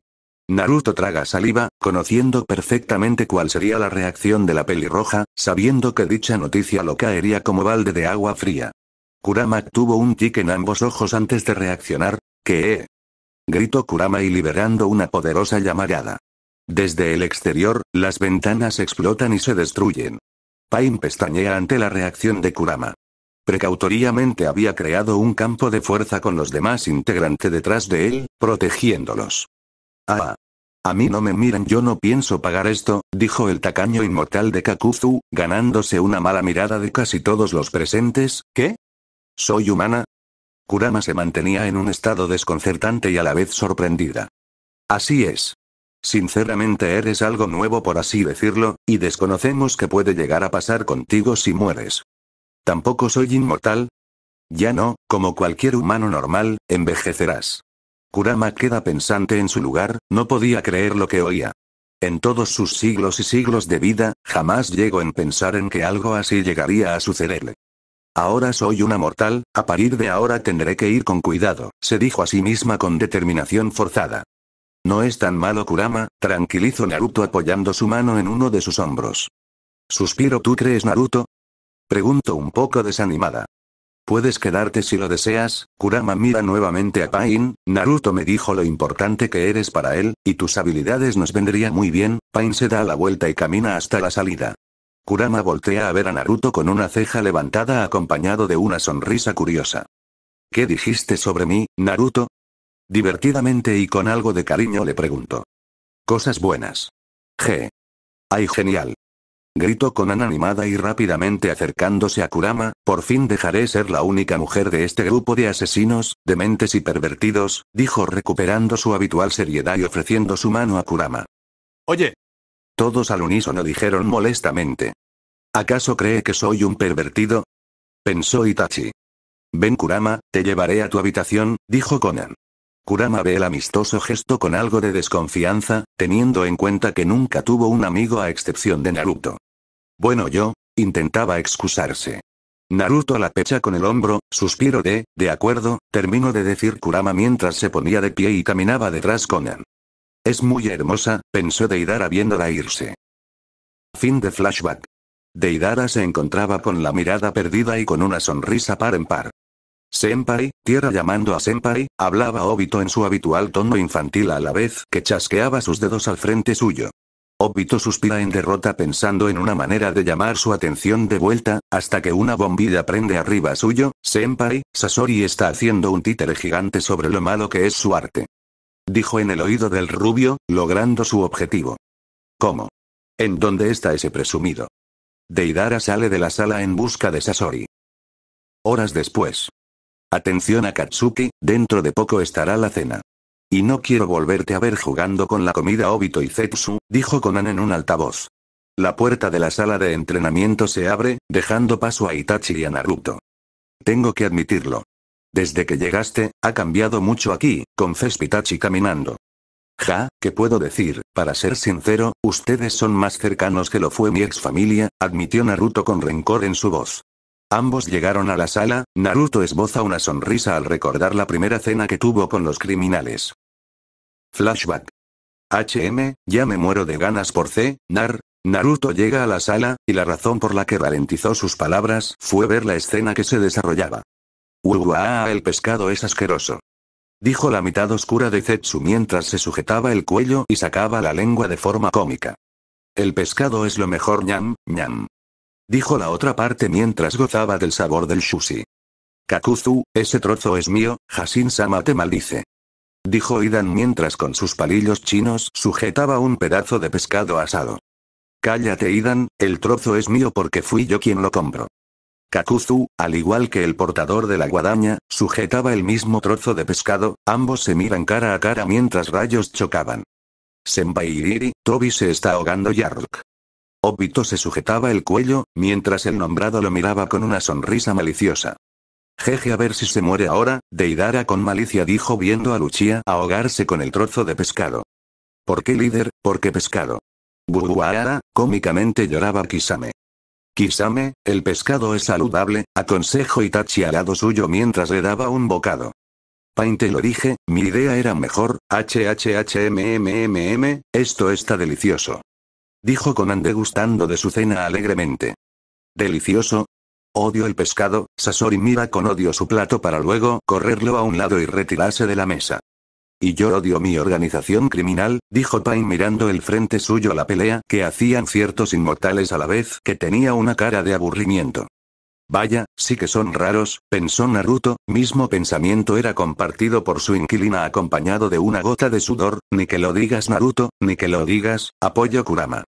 Naruto traga saliva, conociendo perfectamente cuál sería la reacción de la pelirroja, sabiendo que dicha noticia lo caería como balde de agua fría. Kurama tuvo un tic en ambos ojos antes de reaccionar, ¿qué? Eh, gritó Kurama y liberando una poderosa llamarada. Desde el exterior, las ventanas explotan y se destruyen. Pain pestañea ante la reacción de Kurama. Precautoriamente había creado un campo de fuerza con los demás integrantes detrás de él, protegiéndolos. Ah. A mí no me miran, yo no pienso pagar esto, dijo el tacaño inmortal de Kakuzu, ganándose una mala mirada de casi todos los presentes, ¿qué? ¿Soy humana? Kurama se mantenía en un estado desconcertante y a la vez sorprendida. Así es. Sinceramente eres algo nuevo por así decirlo, y desconocemos qué puede llegar a pasar contigo si mueres. Tampoco soy inmortal. Ya no, como cualquier humano normal, envejecerás. Kurama queda pensante en su lugar, no podía creer lo que oía. En todos sus siglos y siglos de vida, jamás llegó en pensar en que algo así llegaría a sucederle. Ahora soy una mortal, a partir de ahora tendré que ir con cuidado, se dijo a sí misma con determinación forzada. No es tan malo Kurama, tranquilizó Naruto apoyando su mano en uno de sus hombros. Suspiro ¿tú crees Naruto? Pregunto un poco desanimada. Puedes quedarte si lo deseas, Kurama mira nuevamente a Pain, Naruto me dijo lo importante que eres para él, y tus habilidades nos vendrían muy bien, Pain se da la vuelta y camina hasta la salida. Kurama voltea a ver a Naruto con una ceja levantada acompañado de una sonrisa curiosa. ¿Qué dijiste sobre mí, Naruto? Divertidamente y con algo de cariño le pregunto. Cosas buenas. Je. ¡Ay, genial! Grito con Ana animada y rápidamente acercándose a Kurama, por fin dejaré ser la única mujer de este grupo de asesinos, dementes y pervertidos, dijo recuperando su habitual seriedad y ofreciendo su mano a Kurama. Oye, todos al unísono dijeron molestamente. ¿Acaso cree que soy un pervertido? Pensó Itachi. Ven Kurama, te llevaré a tu habitación, dijo Conan. Kurama ve el amistoso gesto con algo de desconfianza, teniendo en cuenta que nunca tuvo un amigo a excepción de Naruto. Bueno yo, intentaba excusarse. Naruto la pecha con el hombro, suspiro de, de acuerdo, terminó de decir Kurama mientras se ponía de pie y caminaba detrás Conan. Es muy hermosa, pensó Deidara viéndola irse. Fin de flashback. Deidara se encontraba con la mirada perdida y con una sonrisa par en par. Senpai, tierra llamando a Senpai, hablaba Obito en su habitual tono infantil a la vez que chasqueaba sus dedos al frente suyo. Obito suspira en derrota pensando en una manera de llamar su atención de vuelta, hasta que una bombilla prende arriba suyo, Senpai, Sasori está haciendo un títere gigante sobre lo malo que es su arte dijo en el oído del rubio, logrando su objetivo. ¿Cómo? ¿En dónde está ese presumido? Deidara sale de la sala en busca de Sasori. Horas después. Atención a Katsuki, dentro de poco estará la cena. Y no quiero volverte a ver jugando con la comida Obito y Zetsu, dijo Conan en un altavoz. La puerta de la sala de entrenamiento se abre, dejando paso a Itachi y a Naruto. Tengo que admitirlo. Desde que llegaste, ha cambiado mucho aquí, con Pitachi caminando. Ja, ¿qué puedo decir? Para ser sincero, ustedes son más cercanos que lo fue mi ex familia, admitió Naruto con rencor en su voz. Ambos llegaron a la sala, Naruto esboza una sonrisa al recordar la primera cena que tuvo con los criminales. Flashback. HM, ya me muero de ganas por C, Nar. Naruto llega a la sala, y la razón por la que ralentizó sus palabras fue ver la escena que se desarrollaba. El pescado es asqueroso. Dijo la mitad oscura de Zetsu mientras se sujetaba el cuello y sacaba la lengua de forma cómica. El pescado es lo mejor ñam, ñam. Dijo la otra parte mientras gozaba del sabor del sushi. Kakuzu, ese trozo es mío, Hasin-sama te maldice. Dijo Idan mientras con sus palillos chinos sujetaba un pedazo de pescado asado. Cállate Idan, el trozo es mío porque fui yo quien lo compro. Kakuzu, al igual que el portador de la guadaña, sujetaba el mismo trozo de pescado, ambos se miran cara a cara mientras rayos chocaban. Senbairiri, Toby se está ahogando Yaruk. Obito se sujetaba el cuello, mientras el nombrado lo miraba con una sonrisa maliciosa. Jeje a ver si se muere ahora, Deidara con malicia dijo viendo a Luchia ahogarse con el trozo de pescado. ¿Por qué líder? ¿Por qué pescado? Buguara, cómicamente lloraba Kisame. Kisame, el pescado es saludable, aconsejo Itachi al lado suyo mientras le daba un bocado. Painte lo dije, mi idea era mejor, HHHMMMM, esto está delicioso. Dijo Conan degustando de su cena alegremente. ¿Delicioso? Odio el pescado, Sasori mira con odio su plato para luego correrlo a un lado y retirarse de la mesa. Y yo odio mi organización criminal, dijo Pain mirando el frente suyo a la pelea que hacían ciertos inmortales a la vez que tenía una cara de aburrimiento. Vaya, sí que son raros, pensó Naruto, mismo pensamiento era compartido por su inquilina acompañado de una gota de sudor, ni que lo digas Naruto, ni que lo digas, apoyo Kurama.